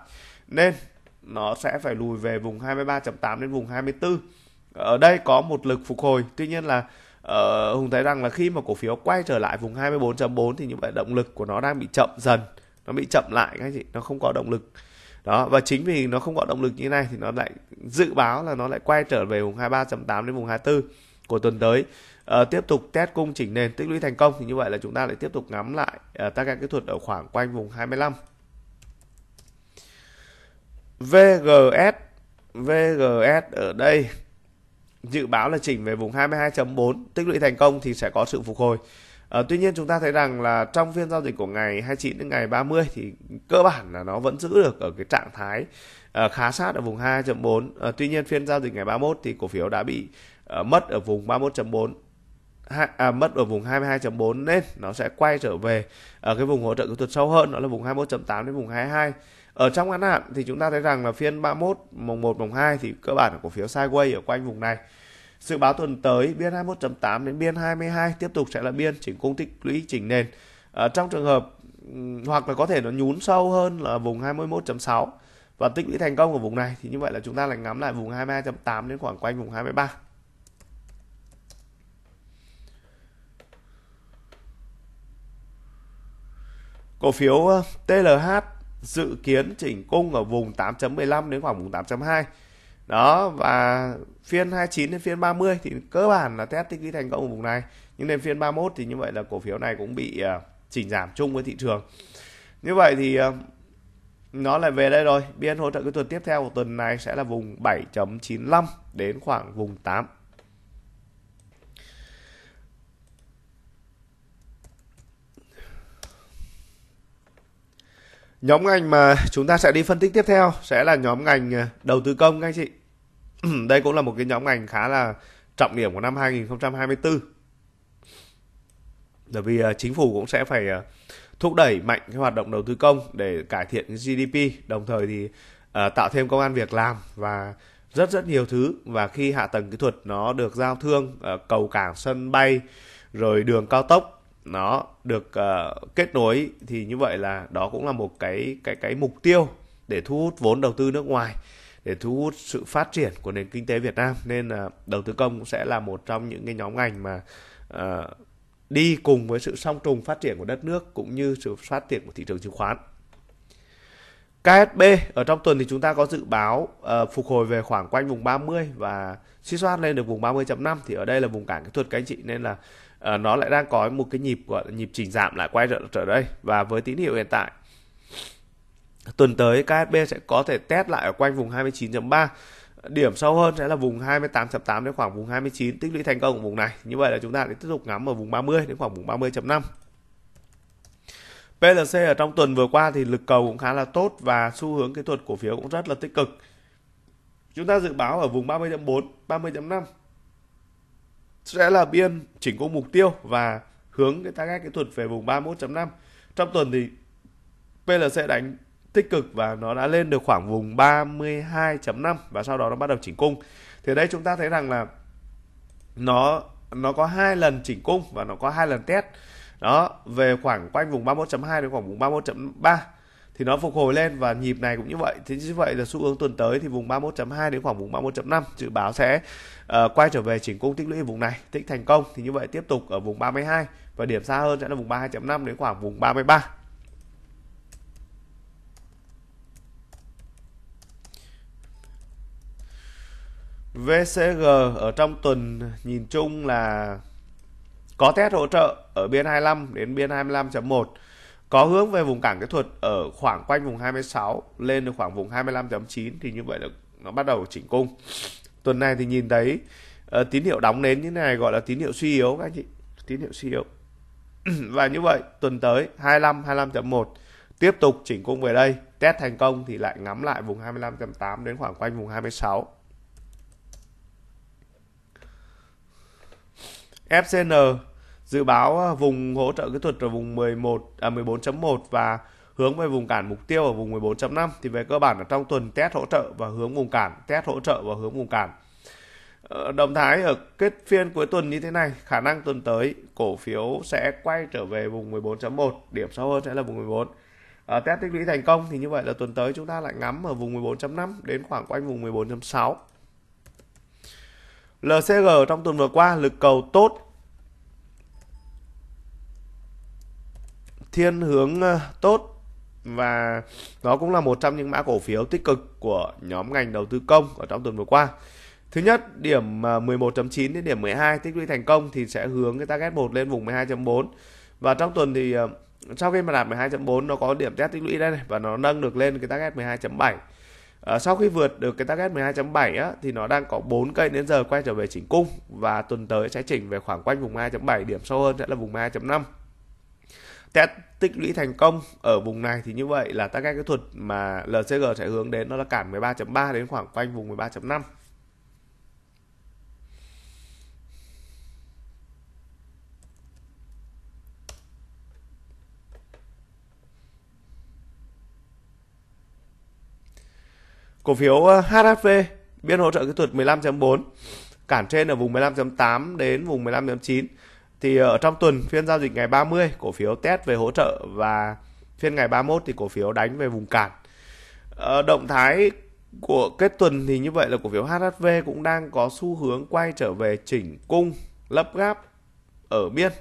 nên nó sẽ phải lùi về vùng 23.8 đến vùng 24 ở đây có một lực phục hồi tuy nhiên là uh, Hùng thấy rằng là khi mà cổ phiếu quay trở lại vùng 24.4 thì như vậy động lực của nó đang bị chậm dần nó bị chậm lại các anh chị nó không có động lực đó và chính vì nó không có động lực như này thì nó lại dự báo là nó lại quay trở về vùng 23.8 đến vùng 24 của tuần tới Ờ, tiếp tục test cung chỉnh nền tích lũy thành công thì như vậy là chúng ta lại tiếp tục ngắm lại uh, ờ, các kỹ thuật ở khoảng quanh vùng 25 VGS VGS ở đây dự báo là chỉnh về vùng 22.4 tích lũy thành công thì sẽ có sự phục hồi à, tuy nhiên chúng ta thấy rằng là trong phiên giao dịch của ngày 29 đến ngày 30 thì cơ bản là nó vẫn giữ được ở cái trạng thái à, khá sát ở vùng 2.4 à, tuy nhiên phiên giao dịch ngày 31 thì cổ phiếu đã bị à, mất ở vùng 31.4 à, mất ở vùng 22.4 nên nó sẽ quay trở về ở cái vùng hỗ trợ kỹ thuật sâu hơn đó là vùng 21.8 đến vùng 22 ở trong ngắn hạn thì chúng ta thấy rằng là phiên 31 mùng 1 mùng 2 thì cơ bản cổ phiếu sideways ở quanh vùng này dự báo tuần tới biên 21.8 đến biên 22 tiếp tục sẽ là biên chỉnh cung tích lũy chỉnh nền ở trong trường hợp hoặc là có thể nó nhún sâu hơn là vùng 21.6 và tích lũy thành công ở vùng này thì như vậy là chúng ta lại ngắm lại vùng 22.8 đến khoảng quanh vùng 23 Cổ phiếu ờ, TLH dự kiến chỉnh cung ở vùng 8.15 đến khoảng vùng 8.2. Đó và phiên 29 đến phiên 30 thì cơ bản là test tích lũy thành công ở vùng này. Nhưng đến phiên 31 thì như vậy là cổ phiếu này cũng bị ờ, chỉnh giảm chung với thị trường. Như vậy thì ờ, nó lại về đây rồi. Biên hỗ trợ kỹ tuần tiếp theo của tuần này sẽ là vùng 7.95 đến khoảng vùng 8. Nhóm ngành mà chúng ta sẽ đi phân tích tiếp theo sẽ là nhóm ngành ờ, đầu tư công các anh chị. (clears throat) Đây cũng là một cái nhóm ngành khá là trọng điểm của năm 2024. Bởi vì ờ, chính phủ cũng sẽ phải ờ, thúc đẩy mạnh cái hoạt động đầu tư công để cải thiện cái GDP, đồng thời thì tạo thêm công an việc làm và rất rất nhiều thứ và khi hạ tầng kỹ thuật nó được giao thương cầu cảng sân bay rồi đường cao tốc nó được uh, kết nối thì như vậy là đó cũng là một cái cái cái mục tiêu để thu hút vốn đầu tư nước ngoài để thu hút sự phát triển của nền kinh tế Việt Nam nên là uh, đầu tư công cũng sẽ là một trong những cái nhóm ngành mà uh, đi cùng với sự song trùng phát triển của đất nước cũng như sự phát triển của thị trường chứng khoán. KSB ở trong tuần thì chúng ta có dự báo uh, phục hồi về khoảng quanh vùng 30 và suy soát lên được vùng 30.5 thì ở đây là vùng cản kỹ thuật các anh chị nên là Ờ, nó lại đang có một cái nhịp của nhịp chỉnh giảm lại quay trở, trở đây và với tín hiệu hiện tại tuần tới KSB sẽ có thể test lại ở quanh vùng 29.3 điểm sâu hơn sẽ là vùng 28.8 đến khoảng vùng 29 tích lũy thành công ở vùng này như vậy là chúng ta sẽ tiếp tục ngắm ở vùng 30 đến khoảng vùng 30.5 PLC ở trong tuần vừa qua thì lực cầu cũng khá là tốt và xu hướng kỹ thuật cổ phiếu cũng rất là tích cực. Chúng ta dự báo ở vùng 30.4, 30.5 sẽ là biên chỉnh cung mục tiêu và hướng cái target kỹ thuật về vùng 31.5. Trong tuần thì PLC đánh tích cực và nó đã lên được khoảng vùng 32.5 và sau đó nó bắt đầu chỉnh cung. Thì đây chúng ta thấy rằng là nó nó có hai lần chỉnh cung và nó có hai lần test. Đó, về khoảng quanh vùng 31.2 đến khoảng vùng 31.3 thì nó phục hồi lên và nhịp này cũng như vậy thế như vậy là xu hướng tuần tới thì vùng 31.2 đến khoảng vùng 31.5 dự báo sẽ uh, quay trở về chỉnh cung tích lũy ở vùng này tích thành công thì như vậy tiếp tục ở vùng 32 và điểm xa hơn sẽ là vùng 32.5 đến khoảng vùng 33 VCG ở trong tuần nhìn chung là có test hỗ trợ ở biên 25 đến biên 25.1 có hướng về vùng cản kỹ thuật ở khoảng quanh vùng 26 lên được khoảng vùng 25.9 thì như vậy là nó bắt đầu chỉnh cung. Tuần này thì nhìn thấy uh, tín hiệu đóng nến như này gọi là tín hiệu suy yếu các anh chị, tín hiệu suy yếu. (clears throat) Và như vậy tuần tới 25 25.1 tiếp tục chỉnh cung về đây, test thành công thì lại ngắm lại vùng 25.8 đến khoảng quanh vùng 26. FCN Dự báo ờ, vùng hỗ trợ kỹ thuật ở vùng 11 à 14.1 và hướng về vùng cản mục tiêu ở vùng 14.5 thì về cơ bản ở trong tuần test hỗ trợ và hướng vùng cản, test hỗ trợ và hướng vùng cản. Ờ, động thái ở kết phiên cuối tuần như thế này, khả năng tuần tới cổ phiếu sẽ quay trở về vùng 14.1, điểm sâu hơn sẽ là vùng 14. À, ờ, test tích lũy thành công thì như vậy là tuần tới chúng ta lại ngắm ở vùng 14.5 đến khoảng quanh vùng 14.6. LCG trong tuần vừa qua lực cầu tốt thiên hướng ờ, tốt và nó cũng là một trong những mã cổ phiếu tích cực của nhóm ngành đầu tư công ở trong tuần vừa qua. Thứ nhất, điểm 11.9 ờ, đến điểm 12 tích lũy thành công thì sẽ hướng cái target 1 lên vùng 12.4. Và trong tuần thì ờ, sau khi mà đạt 12.4 nó có điểm test tích lũy đây này và nó nâng được lên cái target 12.7. À, sau khi vượt được cái target 12.7 á thì nó đang có 4 cây đến giờ quay trở về chỉnh cung và tuần tới sẽ chỉnh về khoảng quanh vùng 2.7 điểm sâu hơn sẽ là vùng 2.5 đã tích lũy thành công ở vùng này thì như vậy là tất cả cái thuật mà LCG sẽ hướng đến nó là cản 13.3 đến khoảng quanh vùng 13.5 Cổ phiếu ờ, HHV biên hỗ trợ kỹ thuật 15.4 cản trên ở vùng 15.8 đến vùng 15.9 thì ở trong tuần phiên giao dịch ngày 30 cổ phiếu test về hỗ trợ và phiên ngày 31 thì cổ phiếu đánh về vùng cản. Ờ, động thái của kết tuần thì như vậy là cổ phiếu HHV cũng đang có xu hướng quay trở về chỉnh cung lấp gáp ở biên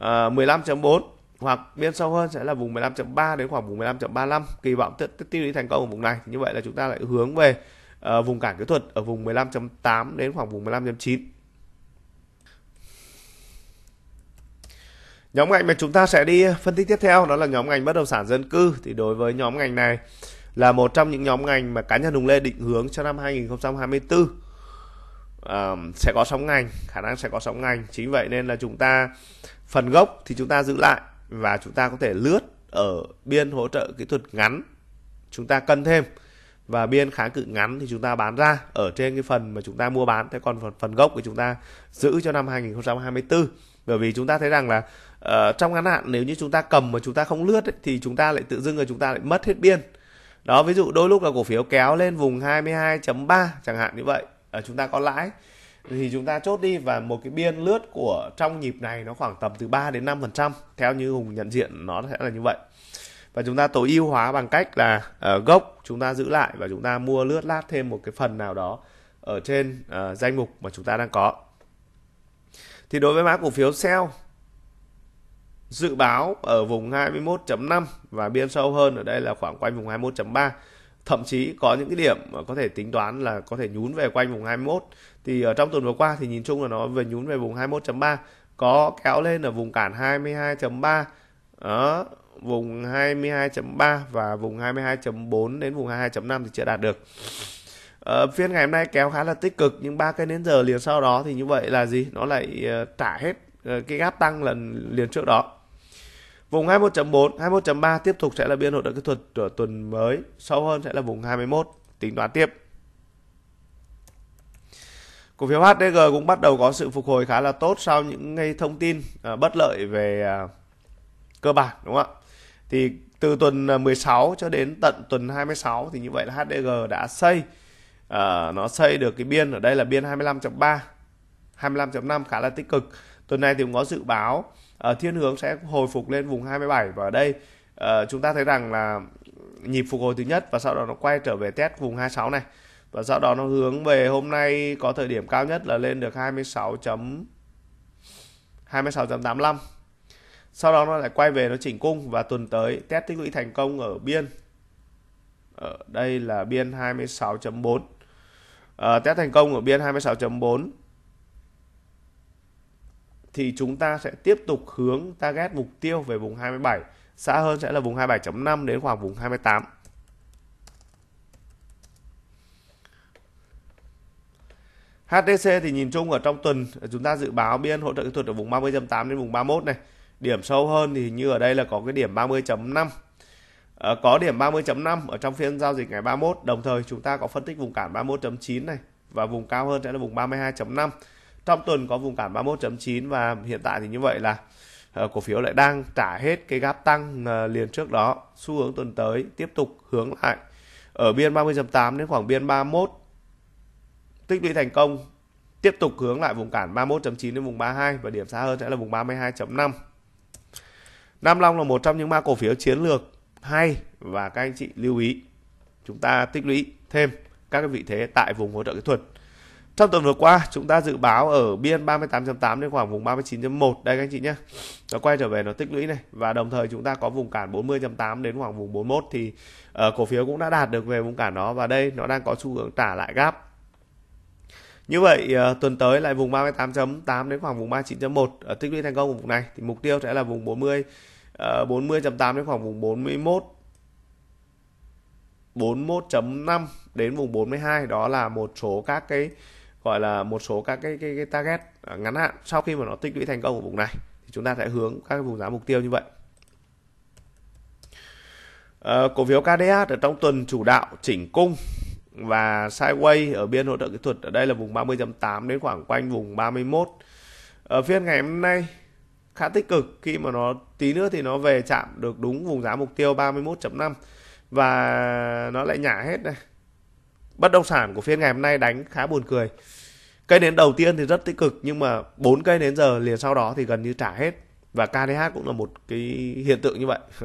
15.4 ờ, hoặc biên sâu hơn sẽ là vùng 15.3 đến khoảng vùng 15.35 kỳ vọng tiếp tiêu lý thành công ở vùng này như vậy là chúng ta lại hướng về ờ, vùng cản kỹ thuật ở vùng 15.8 đến khoảng vùng 15.9 Nhóm ngành mà chúng ta sẽ đi ờ, phân tích tiếp theo đó là nhóm ngành bất động sản dân cư. Thì đối với nhóm ngành này là một trong những nhóm ngành mà cá nhân Hùng Lê định hướng cho năm 2024 à, sẽ có sóng ngành, khả năng sẽ có sóng ngành. Chính vậy nên là chúng ta phần gốc thì chúng ta giữ lại và chúng ta có thể lướt ở biên hỗ trợ kỹ thuật ngắn chúng ta cân thêm và biên kháng cự ngắn thì chúng ta bán ra ở trên cái phần mà chúng ta mua bán thế còn phần, phần gốc của chúng ta giữ cho năm 2024 bởi vì chúng ta thấy rằng là trong ngắn hạn nếu như chúng ta cầm mà chúng ta không lướt ấy, thì chúng ta lại tự dưng là chúng ta lại mất hết biên đó ví dụ đôi lúc là cổ phiếu kéo lên vùng 22.3 chẳng hạn như vậy ở chúng ta có lãi thì chúng ta chốt đi và một cái biên lướt của trong nhịp này nó khoảng tầm từ 3 đến 5% theo như Hùng nhận diện nó sẽ là như vậy. Và chúng ta tối ưu hóa bằng cách là uh, gốc chúng ta giữ lại và chúng ta mua lướt lát thêm một cái phần nào đó ở trên uh, danh mục mà chúng ta đang có. Thì đối với mã cổ phiếu sell dự báo ở vùng 21.5 và biên sâu hơn ở đây là khoảng quanh vùng 21.3 thậm chí có những cái điểm có thể tính toán là có thể nhún về quanh vùng 21 thì ở trong tuần vừa qua thì nhìn chung là nó về nhún về vùng 21.3 có kéo lên ở vùng cản 22.3 đó vùng 22.3 và vùng 22.4 đến vùng 22.5 thì chưa đạt được ờ, phiên ngày hôm nay kéo khá là tích cực nhưng ba cây đến giờ liền sau đó thì như vậy là gì nó lại ờ, trả hết Ờ, cái gap tăng lần liền trước đó Vùng 21.4, 21.3 tiếp tục sẽ là biên hội động kỹ thuật của tuần mới, sâu hơn sẽ là vùng 21, tính toán tiếp. Cổ phiếu HDG cũng bắt đầu có sự phục hồi khá là tốt sau những ngày thông tin ờ, bất lợi về ờ, cơ bản đúng không ạ? Thì từ tuần 16 cho đến tận tuần 26 thì như vậy là HDG đã xây à, nó xây được cái biên ở đây là biên 25.3, 25.5 khá là tích cực tuần này thì cũng có dự báo uh, thiên hướng sẽ hồi phục lên vùng 27 và ở đây uh, chúng ta thấy rằng là nhịp phục hồi thứ nhất và sau đó nó quay trở về test vùng 26 này và sau đó nó hướng về hôm nay có thời điểm cao nhất là lên được 26. 26.85 sau đó nó lại quay về nó chỉnh cung và tuần tới test tích lũy thành công ở biên ở đây là biên 26.4 à, ờ, test thành công ở biên 26.4 thì chúng ta sẽ tiếp tục hướng target mục tiêu về vùng 27 xa hơn sẽ là vùng 27.5 đến khoảng vùng 28 HTC thì nhìn chung ở trong tuần chúng ta dự báo biên hỗ trợ kỹ thuật ở vùng 30.8 đến vùng 31 này điểm sâu hơn thì như ở đây là có cái điểm 30.5 à, ờ, có điểm 30.5 ở trong phiên giao dịch ngày 31 đồng thời chúng ta có phân tích vùng cản 31.9 này và vùng cao hơn sẽ là vùng 32.5 trong tuần có vùng cản 31.9 và hiện tại thì như vậy là ờ, cổ phiếu lại đang trả hết cái gap tăng ờ, liền trước đó xu hướng tuần tới tiếp tục hướng lại ở biên 30.8 đến khoảng biên 31 tích lũy thành công tiếp tục hướng lại vùng cản 31.9 đến vùng 32 và điểm xa hơn sẽ là vùng 32.5 Nam Long là một trong những ba cổ phiếu chiến lược hay và các anh chị lưu ý chúng ta tích lũy thêm các cái vị thế tại vùng hỗ trợ kỹ thuật trong tuần vừa qua, chúng ta dự báo ở biên 38.8 đến khoảng vùng 39.1 đây các anh chị nhé. Nó quay trở về nó tích lũy này và đồng thời chúng ta có vùng cản 40.8 đến khoảng vùng 41 thì uh, cổ phiếu cũng đã đạt được về vùng cản đó và đây nó đang có xu hướng trả lại gap. Như vậy uh, tuần tới lại vùng 38.8 đến khoảng vùng 39.1 uh, ờ, tích lũy thành công vùng này thì mục tiêu sẽ là vùng 40 uh, 40.8 đến khoảng vùng 41 41.5 đến vùng 42 đó là một số các cái gọi là một số các cái cái, cái target à, ngắn hạn sau khi mà nó tích lũy thành công ở vùng này thì chúng ta sẽ hướng các vùng giá mục tiêu như vậy à, cổ phiếu KDH ở trong tuần chủ đạo chỉnh cung và sideways ở biên hỗ trợ kỹ thuật ở đây là vùng 30.8 đến khoảng quanh vùng 31 ở ờ, phiên ngày hôm nay khá tích cực khi mà nó tí nữa thì nó về chạm được đúng vùng giá mục tiêu 31.5 và nó lại nhả hết này bất động sản của phiên ngày hôm nay đánh khá buồn cười cây nến đầu tiên thì rất tích cực nhưng mà bốn cây nến giờ liền sau đó thì gần như trả hết và KDH cũng là một cái hiện tượng như vậy (laughs)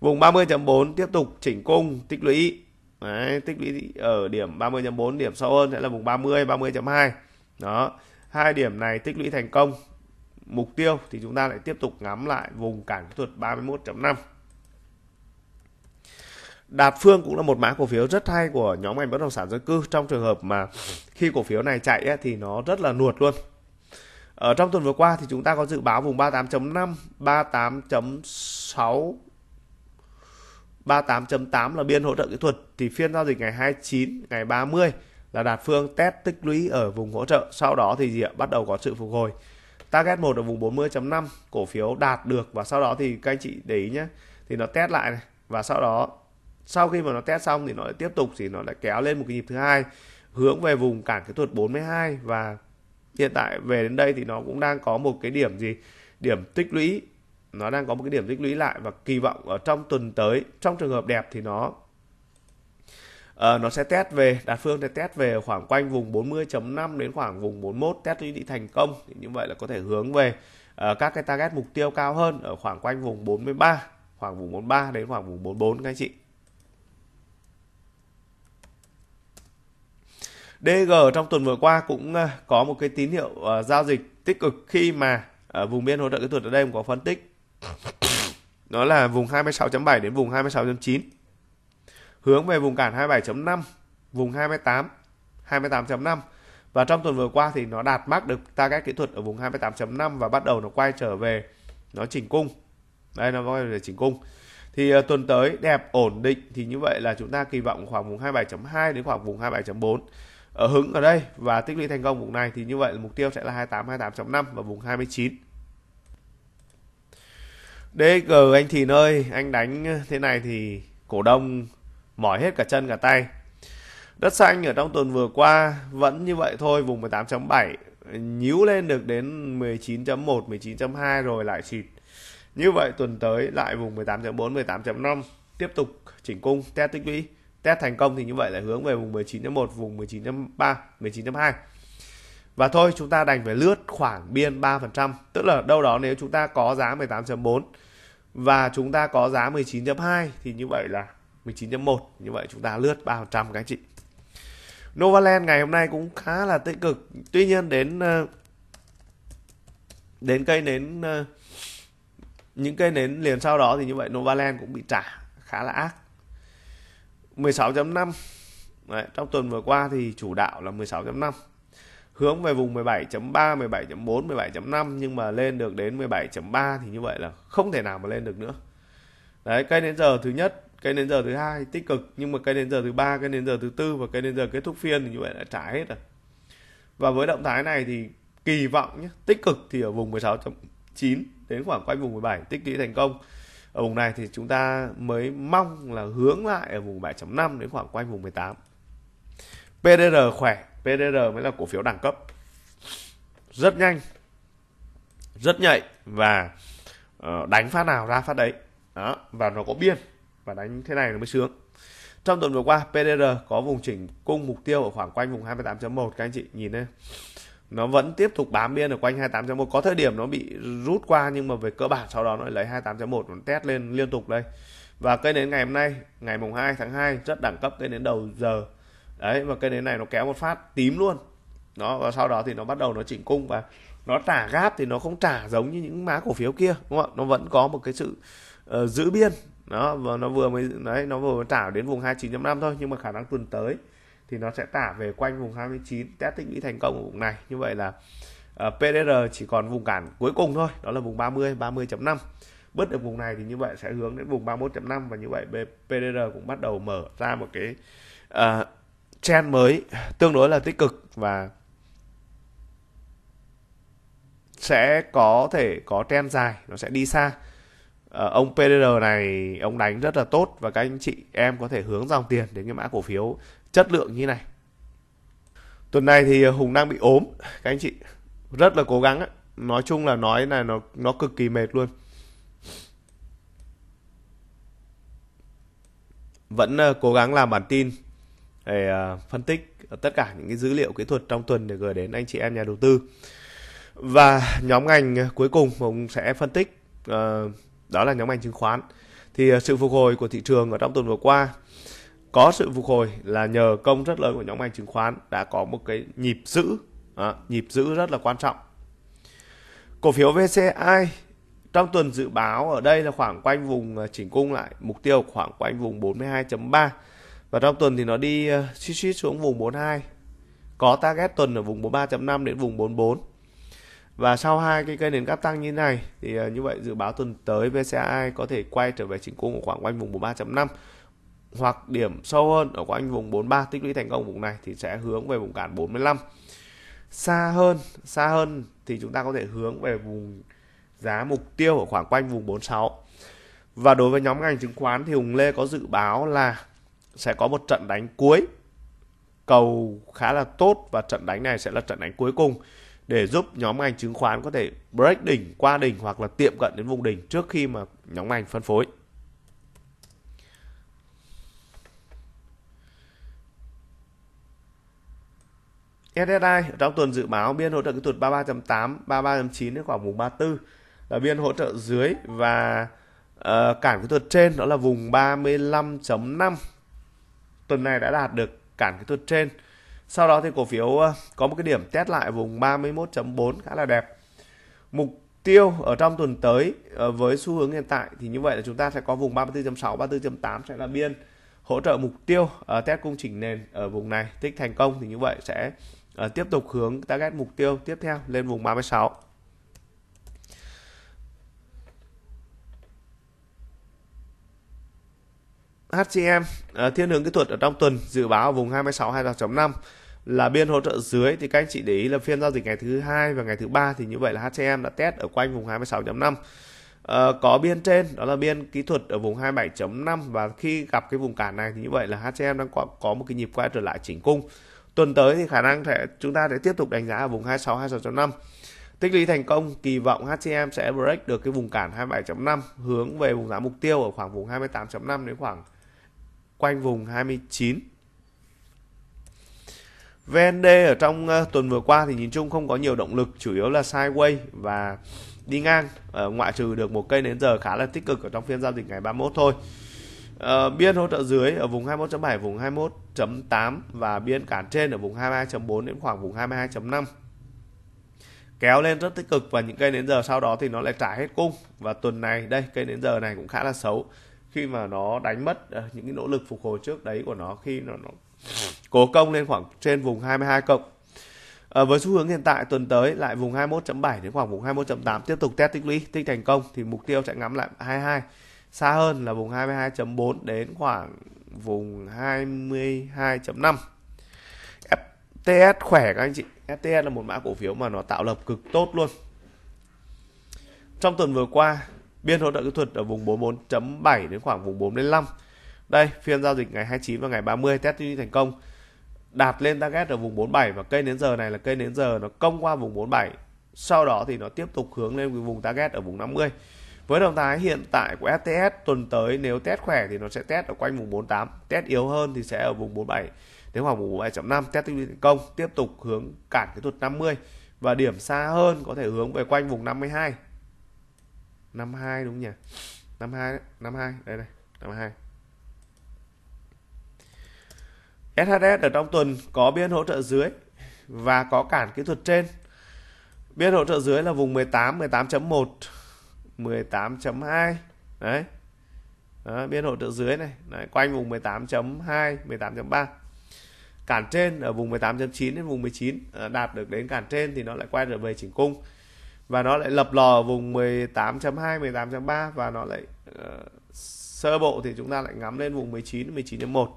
vùng 30.4 tiếp tục chỉnh cung tích lũy Đấy, tích lũy ở điểm 30.4 điểm sâu hơn sẽ là vùng 30 30.2 đó hai điểm này tích lũy thành công mục tiêu thì chúng ta lại tiếp tục ngắm lại vùng cản kỹ thuật 31.5 Đạt Phương cũng là một mã cổ phiếu rất hay của nhóm ngành bất động sản dân cư trong trường hợp mà khi cổ phiếu này chạy ấy, thì nó rất là nuột luôn. Ở trong tuần vừa qua thì chúng ta có dự báo vùng 38.5, 38.6, 38.8 là biên hỗ trợ kỹ thuật thì phiên giao dịch ngày 29, ngày 30 là Đạt Phương test tích lũy ở vùng hỗ trợ, sau đó thì gì ạ? bắt đầu có sự phục hồi. Target 1 ở vùng 40.5 cổ phiếu đạt được và sau đó thì các anh chị để ý nhé thì nó test lại này và sau đó sau khi mà nó test xong thì nó lại tiếp tục thì nó lại kéo lên một cái nhịp thứ hai hướng về vùng cản kỹ thuật 42 và hiện tại về đến đây thì nó cũng đang có một cái điểm gì điểm tích lũy nó đang có một cái điểm tích lũy lại và kỳ vọng ở trong tuần tới trong trường hợp đẹp thì nó uh, nó sẽ test về đạt phương sẽ test về khoảng quanh vùng 40.5 đến khoảng vùng 41 test lũy đi thành công thì như vậy là có thể hướng về uh, các cái target mục tiêu cao hơn ở khoảng quanh vùng 43 khoảng vùng 43 đến khoảng vùng 44 các anh chị DG trong tuần vừa qua cũng à, có một cái tín hiệu à, giao dịch tích cực khi mà ở à, vùng biên hỗ trợ kỹ thuật ở đây cũng có phân tích đó là vùng 26.7 đến vùng 26.9 hướng về vùng cản 27.5 vùng 28 28.5 và trong tuần vừa qua thì nó đạt mắc được target kỹ thuật ở vùng 28.5 và bắt đầu nó quay trở về nó chỉnh cung đây nó quay về chỉnh cung thì uh, tuần tới đẹp ổn định thì như vậy là chúng ta kỳ vọng khoảng vùng 27.2 đến khoảng vùng 27.4 ở hứng ở đây và tích lũy thành công vùng này thì như vậy là mục tiêu sẽ là 28 28.5 và vùng 29. DG anh thì ơi, anh đánh thế này thì cổ đông mỏi hết cả chân cả tay. Đất xanh ở trong tuần vừa qua vẫn như vậy thôi, vùng 18.7 nhíu lên được đến 19.1, 19.2 rồi lại xịt. Như vậy tuần tới lại vùng 18.4, 18.5 tiếp tục chỉnh cung test tích lũy test thành công thì như vậy lại hướng về vùng 19.1 vùng 19.3 19.2 và thôi chúng ta đành phải lướt khoảng biên 3% tức là đâu đó nếu chúng ta có giá 18.4 và chúng ta có giá 19.2 thì như vậy là 19.1 như vậy chúng ta lướt 3% các anh chị Novaland ngày hôm nay cũng khá là tích cực tuy nhiên đến ờ, đến cây nến ờ, những cây nến liền sau đó thì như vậy Novaland cũng bị trả khá là ác 16.5 Đấy, trong tuần vừa qua thì chủ đạo là 16.5 hướng về vùng 17.3, 17.4, 17.5 nhưng mà lên được đến 17.3 thì như vậy là không thể nào mà lên được nữa. Đấy, cây đến giờ thứ nhất, cây đến giờ thứ hai tích cực nhưng mà cây đến giờ thứ ba, cây đến giờ thứ tư và cây đến giờ kết thúc phiên thì như vậy đã trái hết rồi. Và với động thái này thì kỳ vọng nhé, tích cực thì ở vùng 16.9 đến khoảng quanh vùng 17 tích lũy thành công ở vùng này thì chúng ta mới mong là hướng lại ở vùng 7.5 đến khoảng quanh vùng 18 PDR khỏe PDR mới là cổ phiếu đẳng cấp rất nhanh rất nhạy và ờ, đánh phát nào ra phát đấy đó và nó có biên và đánh thế này nó mới sướng trong tuần vừa qua PDR có vùng chỉnh cung mục tiêu ở khoảng quanh vùng 28.1 các anh chị nhìn đây nó vẫn tiếp tục bám biên ở quanh 28.1 có thời điểm nó bị rút qua nhưng mà về cơ bản sau đó nó lấy 28.1 nó test lên liên tục đây và cây nến ngày hôm nay ngày mùng 2 tháng 2 rất đẳng cấp cây nến đầu giờ đấy và cây nến này nó kéo một phát tím luôn nó và sau đó thì nó bắt đầu nó chỉnh cung và nó trả gáp thì nó không trả giống như những má cổ phiếu kia đúng không ạ nó vẫn có một cái sự uh, giữ biên nó và nó vừa mới đấy nó vừa mới trả đến vùng 29.5 thôi nhưng mà khả năng tuần tới thì nó sẽ tả về quanh vùng 29 test tích lũy thành công của vùng này như vậy là uh, ờ, PDR chỉ còn vùng cản cuối cùng thôi đó là vùng 30 30.5 bứt được vùng này thì như vậy sẽ hướng đến vùng 31.5 và như vậy PDR cũng bắt đầu mở ra một cái uh, trend mới tương đối là tích cực và sẽ có thể có trend dài nó sẽ đi xa uh, ông PDR này ông đánh rất là tốt và các anh chị em có thể hướng dòng tiền đến cái mã cổ phiếu chất lượng như này tuần này thì ờ, hùng đang bị ốm các anh chị rất là cố gắng nói chung là nói là nó nó cực kỳ mệt luôn vẫn ờ, cố gắng làm bản tin để ờ, phân tích tất cả những cái dữ liệu kỹ thuật trong tuần để gửi đến anh chị em nhà đầu tư và nhóm ngành cuối cùng hùng sẽ phân tích đó là nhóm ngành chứng khoán thì sự phục hồi của thị trường ở trong tuần vừa qua có sự phục hồi là nhờ công rất lớn của nhóm ngành chứng khoán đã có một cái nhịp giữ à, nhịp giữ rất là quan trọng cổ phiếu VCI trong tuần dự báo ở đây là khoảng quanh vùng à, chỉnh cung lại mục tiêu khoảng quanh vùng 42.3 và trong tuần thì nó đi uh, suýt xuống vùng 42 có target tuần ở vùng 43.5 đến vùng 44 và sau hai cái cây nền cắt tăng như này thì uh, như vậy dự báo tuần tới VCI có thể quay trở về chỉnh cung ở khoảng quanh vùng 43.5 hoặc điểm sâu hơn ở quanh vùng 43 tích lũy thành công vùng này thì sẽ hướng về vùng cản 45 xa hơn xa hơn thì chúng ta có thể hướng về vùng giá mục tiêu ở khoảng quanh vùng 46 và đối với nhóm ngành chứng khoán thì Hùng Lê có dự báo là sẽ có một trận đánh cuối cầu khá là tốt và trận đánh này sẽ là trận đánh cuối cùng để giúp nhóm ngành chứng khoán có thể break đỉnh qua đỉnh hoặc là tiệm cận đến vùng đỉnh trước khi mà nhóm ngành phân phối KSI trong tuần dự báo biên hỗ trợ kỹ thuật 33.8, 33.9 đến khoảng vùng 34 là biên hỗ trợ dưới và uh, cản kỹ thuật trên đó là vùng 35.5 tuần này đã đạt được cản kỹ thuật trên sau đó thì cổ phiếu uh, có một cái điểm test lại vùng 31.4 khá là đẹp mục tiêu ở trong tuần tới uh, với xu hướng hiện tại thì như vậy là chúng ta sẽ có vùng 34.6 34.8 sẽ là biên hỗ trợ mục tiêu uh, test cung chỉnh nền ở vùng này tích thành công thì như vậy sẽ à, tiếp tục hướng target mục tiêu tiếp theo lên vùng 36 HCM à, thiên hướng kỹ thuật ở trong tuần dự báo ở vùng 26 26 là biên hỗ trợ dưới thì các anh chị để ý là phiên giao dịch ngày thứ hai và ngày thứ ba thì như vậy là HCM đã test ở quanh vùng 26.5 à, ờ, có biên trên đó là biên kỹ thuật ở vùng 27.5 và khi gặp cái vùng cản này thì như vậy là HCM đang có, có một cái nhịp quay trở lại chỉnh cung Tuần tới thì khả năng sẽ chúng ta sẽ tiếp tục đánh giá ở vùng 26 26.5. Tích lũy thành công kỳ vọng HCM sẽ break được cái vùng cản 27.5 hướng về vùng giá mục tiêu ở khoảng vùng 28.5 đến khoảng quanh vùng 29. VND ở trong ờ, tuần vừa qua thì nhìn chung không có nhiều động lực, chủ yếu là sideways và đi ngang, ờ, ngoại trừ được một cây đến giờ khá là tích cực ở trong phiên giao dịch ngày 31 thôi. Ờ, biên hỗ trợ dưới ở vùng 21.7, vùng 21.8 và biên cản trên ở vùng 22.4 đến khoảng vùng 22.5 kéo lên rất tích cực và những cây đến giờ sau đó thì nó lại trả hết cung và tuần này đây cây đến giờ này cũng khá là xấu khi mà nó đánh mất ờ, những cái nỗ lực phục hồi trước đấy của nó khi nó, nó cố công lên khoảng trên vùng 22 cộng à, uh, với xu hướng hiện tại tuần tới lại vùng 21.7 đến khoảng vùng 21.8 tiếp tục test tích lũy tích thành công thì mục tiêu sẽ ngắm lại 22 xa hơn là vùng 22.4 đến khoảng vùng 22.5. FTS khỏe các anh chị. FTS là một mã cổ phiếu mà nó tạo lập cực tốt luôn. Trong tuần vừa qua, biên hỗ trợ kỹ thuật ở vùng 44.7 đến khoảng vùng 45. Đây, phiên giao dịch ngày 29 và ngày 30 test đi thành công. Đạt lên target ở vùng 47 và cây đến giờ này là cây đến giờ nó công qua vùng 47. Sau đó thì nó tiếp tục hướng lên vùng target ở vùng 50. Với động thái hiện tại của STS tuần tới nếu test khỏe thì nó sẽ test ở quanh vùng 48, test yếu hơn thì sẽ ở vùng 47 nếu khoảng vùng 47.5 test tiêu thành công tiếp tục hướng cản kỹ thuật 50 và điểm xa hơn có thể hướng về quanh vùng 52. 52 đúng nhỉ? 52 đấy, 52 đây này, 52. SHS ở trong tuần có biên hỗ trợ dưới và có cản kỹ thuật trên. Biên hỗ trợ dưới là vùng 18, 18 18.2 đấy đó, biên hỗ trợ dưới này đấy, quanh vùng 18.2 18.3 cản trên ở vùng 18.9 đến vùng 19 ờ, đạt được đến cản trên thì nó lại quay trở về chỉnh cung và nó lại lập lò ở vùng 18.2 18.3 và nó lại uh, sơ bộ thì chúng ta lại ngắm lên vùng 19 19.1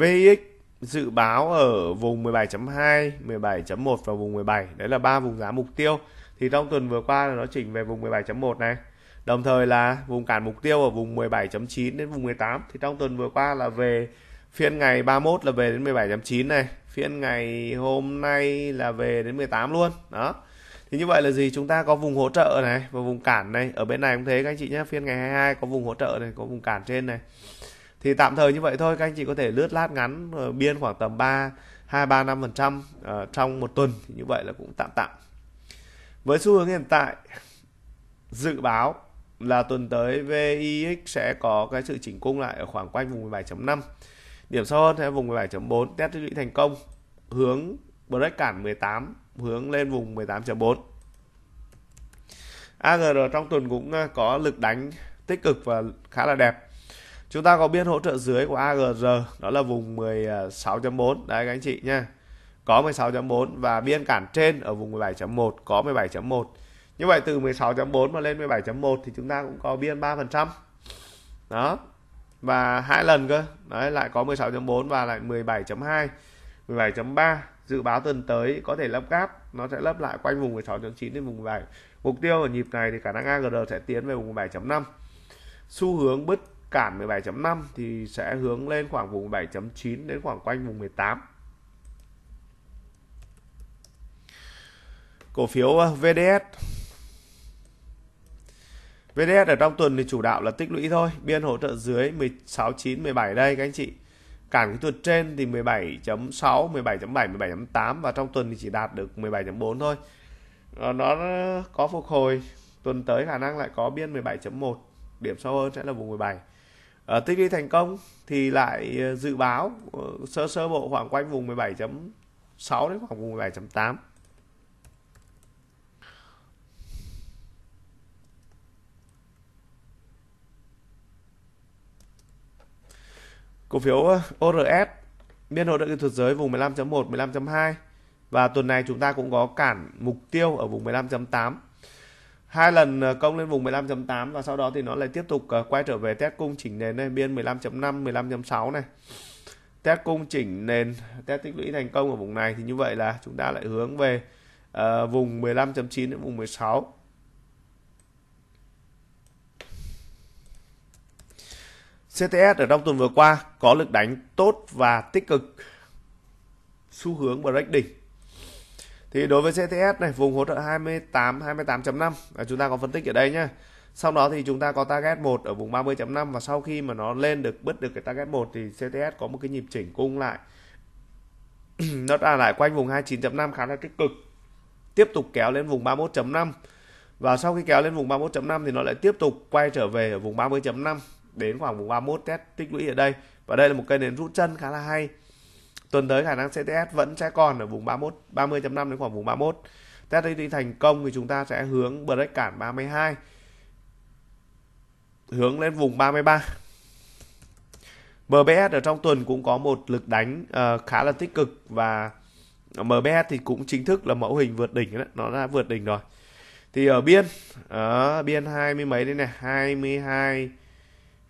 VIX dự báo ở vùng 17.2, 17.1 và vùng 17. Đấy là ba vùng giá mục tiêu. Thì trong tuần vừa qua là nó chỉnh về vùng 17.1 này. Đồng thời là vùng cản mục tiêu ở vùng 17.9 đến vùng 18. Thì trong tuần vừa qua là về phiên ngày 31 là về đến 17.9 này. Phiên ngày hôm nay là về đến 18 luôn. Đó. Thì như vậy là gì? Chúng ta có vùng hỗ trợ này và vùng cản này. Ở bên này cũng thế các anh chị nhé. Phiên ngày 22 có vùng hỗ trợ này, có vùng cản trên này thì tạm thời như vậy thôi các anh chị có thể lướt lát ngắn ờ, biên khoảng tầm 3 2 3 5 phần trăm ờ, trong một tuần thì như vậy là cũng tạm tạm với xu hướng hiện tại dự báo là tuần tới VIX sẽ có cái sự chỉnh cung lại ở khoảng quanh vùng 17.5 điểm sâu hơn hay vùng 17.4 test tích lũy thành công hướng break cản 18 hướng lên vùng 18.4 AGR trong tuần cũng ờ, có lực đánh tích cực và khá là đẹp chúng ta có biên hỗ trợ dưới của AGR đó là vùng 16.4 đấy các anh chị nha có 16.4 và biên cản trên ở vùng 17.1 có 17.1 như vậy từ 16.4 mà lên 17.1 thì chúng ta cũng có biên 3% đó và hai lần cơ đấy lại có 16.4 và lại 17.2 17.3 dự báo tuần tới có thể lấp gáp nó sẽ lấp lại quanh vùng 16.9 đến vùng 17 mục tiêu ở nhịp này thì khả năng AGR sẽ tiến về vùng 17 5 xu hướng bứt cản 17.5 thì sẽ hướng lên khoảng vùng 7.9 đến khoảng quanh vùng 18. Cổ phiếu ờ, VDS VDS ở trong tuần thì chủ đạo là tích lũy thôi. Biên hỗ trợ dưới 16, 9, 17 đây các anh chị. Cản cái thuật trên thì 17.6, 17.7, 17.8 và trong tuần thì chỉ đạt được 17.4 thôi. Ờ, nó có phục hồi tuần tới khả năng lại có biên 17.1 điểm sâu hơn sẽ là vùng 17 ở ờ, tích lũy thành công thì lại ờ, dự báo ờ, sơ sơ bộ khoảng quanh vùng 17.6 đến khoảng vùng 17.8 Cổ phiếu ORS biên độ lượng kỹ thuật giới vùng 15.1, 15.2 và tuần này chúng ta cũng có cản mục tiêu ở vùng 15.8 hai lần ờ, công lên vùng 15.8 và sau đó thì nó lại tiếp tục ờ, quay trở về test cung chỉnh nền này biên 15.5 15.6 này test cung chỉnh nền test tích lũy thành công ở vùng này thì như vậy là chúng ta lại hướng về uh, vùng 15.9 đến vùng 16 CTS ở trong tuần vừa qua có lực đánh tốt và tích cực xu hướng break đỉnh thì đối với CTS này vùng hỗ trợ 28 28.5 à, chúng ta có phân tích ở đây nhá. Sau đó thì chúng ta có target 1 ở vùng 30.5 và sau khi mà nó lên được bứt được cái target 1 thì CTS có một cái nhịp chỉnh cung lại. (clears throat) nó ra lại quanh vùng 29.5 khá là tích cực. Tiếp tục kéo lên vùng 31.5 và sau khi kéo lên vùng 31.5 thì nó lại tiếp tục quay trở về ở vùng 30.5 đến khoảng vùng 31 test tích lũy ở đây. Và đây là một cây nến rút chân khá là hay tuần tới khả năng CTS vẫn sẽ còn ở vùng 31 30.5 đến khoảng vùng 31 test đi thành công thì chúng ta sẽ hướng break cản 32 hướng lên vùng 33 MBS ở trong tuần cũng có một lực đánh uh, khá là tích cực và MBS thì cũng chính thức là mẫu hình vượt đỉnh đấy, nó đã vượt đỉnh rồi. Thì ở biên ở ờ, uh, biên 20 mấy đây này, 22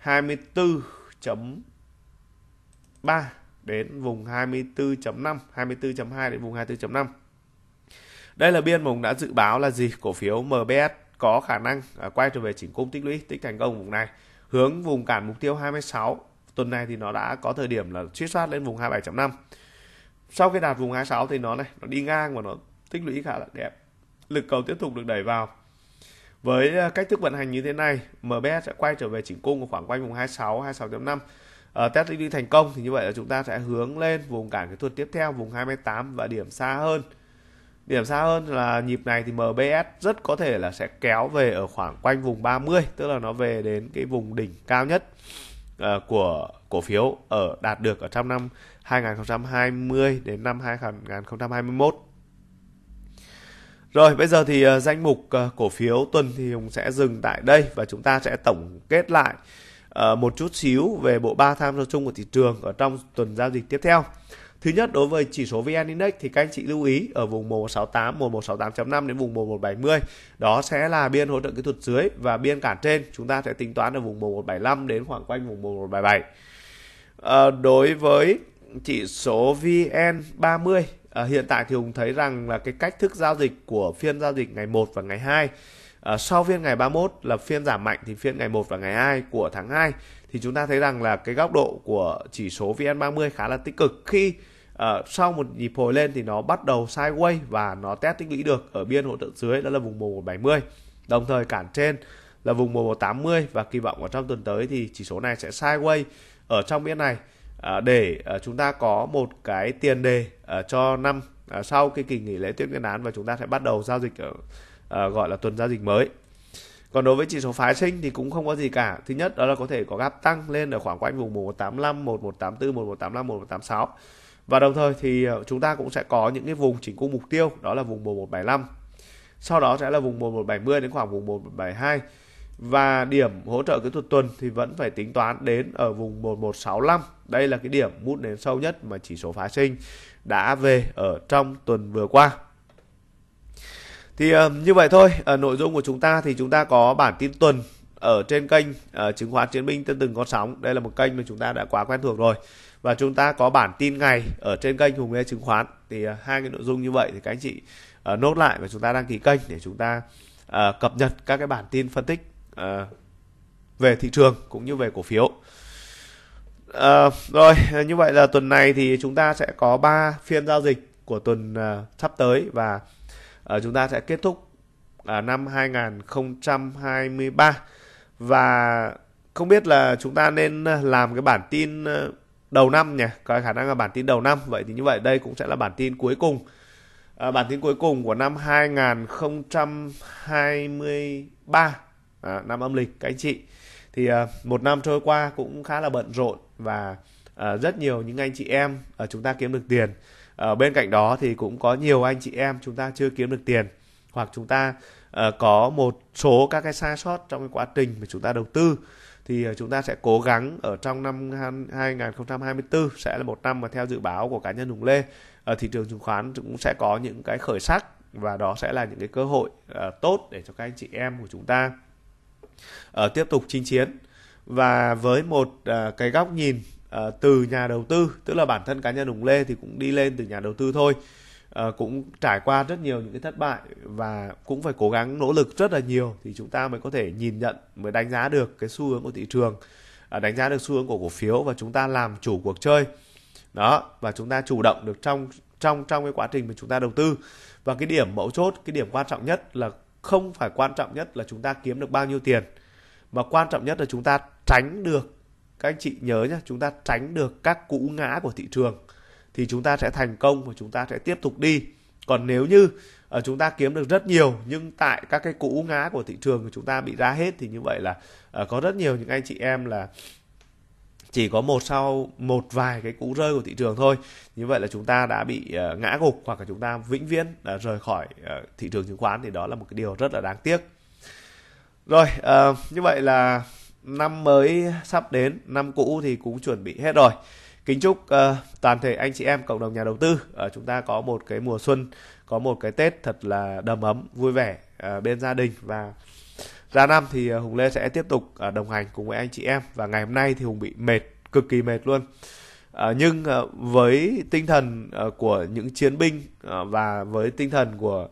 24.3 đến vùng 24.5, 24.2 đến vùng 24.5. Đây là biên mùng đã dự báo là gì? Cổ phiếu MBS có khả năng à, quay trở về chỉnh cung tích lũy, tích thành công vùng này, hướng vùng cản mục tiêu 26. Tuần này thì nó đã có thời điểm là suýt soát lên vùng 27.5. Sau khi đạt vùng 26 thì nó này, nó đi ngang và nó tích lũy khá là đẹp. Lực cầu tiếp tục được đẩy vào. Với à, cách thức vận hành như thế này, MBS sẽ quay trở về chỉnh cung khoảng quanh vùng 26, 26.5 uh, test review thành công thì như vậy là chúng ta sẽ hướng lên vùng cản kỹ thuật tiếp theo vùng 28 và điểm xa hơn điểm xa hơn là nhịp này thì MBS rất có thể là sẽ kéo về ở khoảng quanh vùng 30 tức là nó về đến cái vùng đỉnh cao nhất ờ, của cổ phiếu ở đạt được ở trong năm 2020 đến năm 2021 rồi bây giờ thì ờ, danh mục cổ phiếu tuần thì Hùng sẽ dừng tại đây và chúng ta sẽ tổng kết lại Ờ, một chút xíu về bộ ba tham số chung của thị trường ở trong tuần giao dịch tiếp theo. Thứ nhất đối với chỉ số VN Index thì các anh chị lưu ý ở vùng 1168 1168.5 đến vùng 1170. Đó sẽ là biên hỗ trợ kỹ thuật dưới và biên cản trên chúng ta sẽ tính toán ở vùng 1175 đến khoảng quanh vùng 1177. À, ờ, đối với chỉ số VN30 à, ờ, hiện tại thì Hùng thấy rằng là cái cách thức giao dịch của phiên giao dịch ngày 1 và ngày 2 À, sau phiên ngày 31 là phiên giảm mạnh thì phiên ngày 1 và ngày 2 của tháng 2 thì chúng ta thấy rằng là cái góc độ của chỉ số VN30 khá là tích cực khi uh, sau một nhịp hồi lên thì nó bắt đầu sideways và nó test tích lũy được ở biên hỗ trợ dưới đó là vùng 1170 đồng thời cản trên là vùng 1180 và kỳ vọng ở trong tuần tới thì chỉ số này sẽ sideways ở trong biên này uh, để uh, chúng ta có một cái tiền đề uh, cho năm uh, sau cái kỳ nghỉ lễ tuyết Nguyên đán và chúng ta sẽ bắt đầu giao dịch ở uh, gọi là tuần giao dịch mới còn đối với chỉ số phái sinh thì cũng không có gì cả thứ nhất đó là có thể có gap tăng lên ở khoảng quanh vùng 1185 1184 1185 1186 và đồng thời thì à, chúng ta cũng sẽ có những cái vùng chỉnh cung mục tiêu đó là vùng 1175 sau đó sẽ là vùng 1170 đến khoảng vùng 1172 và điểm hỗ trợ kỹ thuật tuần thì vẫn phải tính toán đến ở vùng 1165. Đây là cái điểm mút nến sâu nhất mà chỉ số phái sinh đã về ở trong tuần vừa qua thì uh, như vậy thôi uh, nội dung của chúng ta thì chúng ta có bản tin tuần ở trên kênh uh, chứng khoán chiến binh trên từng con sóng đây là một kênh mà chúng ta đã quá quen thuộc rồi và chúng ta có bản tin ngày ở trên kênh hùng nghe chứng khoán thì uh, hai cái nội dung như vậy thì các anh chị uh, nốt lại và chúng ta đăng ký kênh để chúng ta uh, cập nhật các cái bản tin phân tích uh, về thị trường cũng như về cổ phiếu uh, rồi như vậy là tuần này thì chúng ta sẽ có 3 phiên giao dịch của tuần uh, sắp tới và uh, chúng ta sẽ kết thúc uh, năm 2023 và không biết là chúng ta nên ờ, làm cái bản tin ờ, đầu năm nhỉ có khả năng là bản tin đầu năm vậy thì như vậy đây cũng sẽ là bản tin cuối cùng à, bản tin cuối cùng của năm 2023 à, năm âm lịch các anh chị thì à, một năm trôi qua cũng khá là bận rộn và à, rất nhiều những anh chị em ở à, chúng ta kiếm được tiền ở ờ, bên cạnh đó thì cũng có nhiều anh chị em chúng ta chưa kiếm được tiền hoặc chúng ta uh, có một số các cái sai sót trong cái quá trình mà chúng ta đầu tư thì ờ, chúng ta sẽ cố gắng ở trong năm 2024 sẽ là một năm mà theo dự báo của cá nhân Hùng Lê ở thị trường chứng khoán cũng sẽ có những cái khởi sắc và đó sẽ là những cái cơ hội uh, tốt để cho các anh chị em của chúng ta uh, tiếp tục chinh chiến và với một uh, cái góc nhìn Ờ, từ nhà đầu tư tức là bản thân cá nhân Hùng Lê thì cũng đi lên từ nhà đầu tư thôi uh, cũng trải qua rất nhiều những cái thất bại và cũng phải cố gắng nỗ lực rất là nhiều thì chúng ta mới có thể nhìn nhận mới đánh giá được cái xu hướng của thị trường uh, đánh giá được xu hướng của cổ phiếu và chúng ta làm chủ cuộc chơi đó và chúng ta chủ động được trong trong trong cái quá trình mà chúng ta đầu tư và cái điểm mấu chốt cái điểm quan trọng nhất là không phải quan trọng nhất là chúng ta kiếm được bao nhiêu tiền mà quan trọng nhất là chúng ta tránh được các anh chị nhớ nhé chúng ta tránh được các cú ngã của thị trường thì chúng ta sẽ thành công và chúng ta sẽ tiếp tục đi còn nếu như ở ờ, chúng ta kiếm được rất nhiều nhưng tại các cái cú ngã của thị trường của chúng ta bị ra hết thì như vậy là ờ, có rất nhiều những anh chị em là chỉ có một sau một vài cái cú rơi của thị trường thôi như vậy là chúng ta đã bị ờ, ngã gục hoặc là chúng ta vĩnh viễn rời khỏi thị trường chứng khoán thì đó là một cái điều rất là đáng tiếc rồi như vậy là năm mới sắp đến năm cũ thì cũng chuẩn bị hết rồi kính chúc uh, toàn thể anh chị em cộng đồng nhà đầu tư uh, chúng ta có một cái mùa xuân có một cái tết thật là đầm ấm vui vẻ uh, bên gia đình và ra năm thì hùng lê sẽ tiếp tục uh, đồng hành cùng với anh chị em và ngày hôm nay thì hùng bị mệt cực kỳ mệt luôn À, nhưng à, với tinh thần à, của những chiến binh à, và với tinh thần của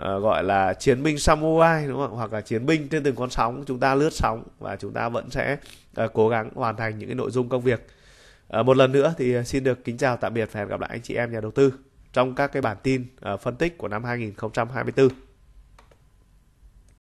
uh, gọi là chiến binh samurai đúng không hoặc là chiến binh trên từng con sóng chúng ta lướt sóng và chúng ta vẫn sẽ uh, cố gắng hoàn thành những cái nội dung công việc uh, một lần nữa thì xin được kính chào tạm biệt và hẹn gặp lại anh chị em nhà đầu tư trong các cái bản tin uh, phân tích của năm 2024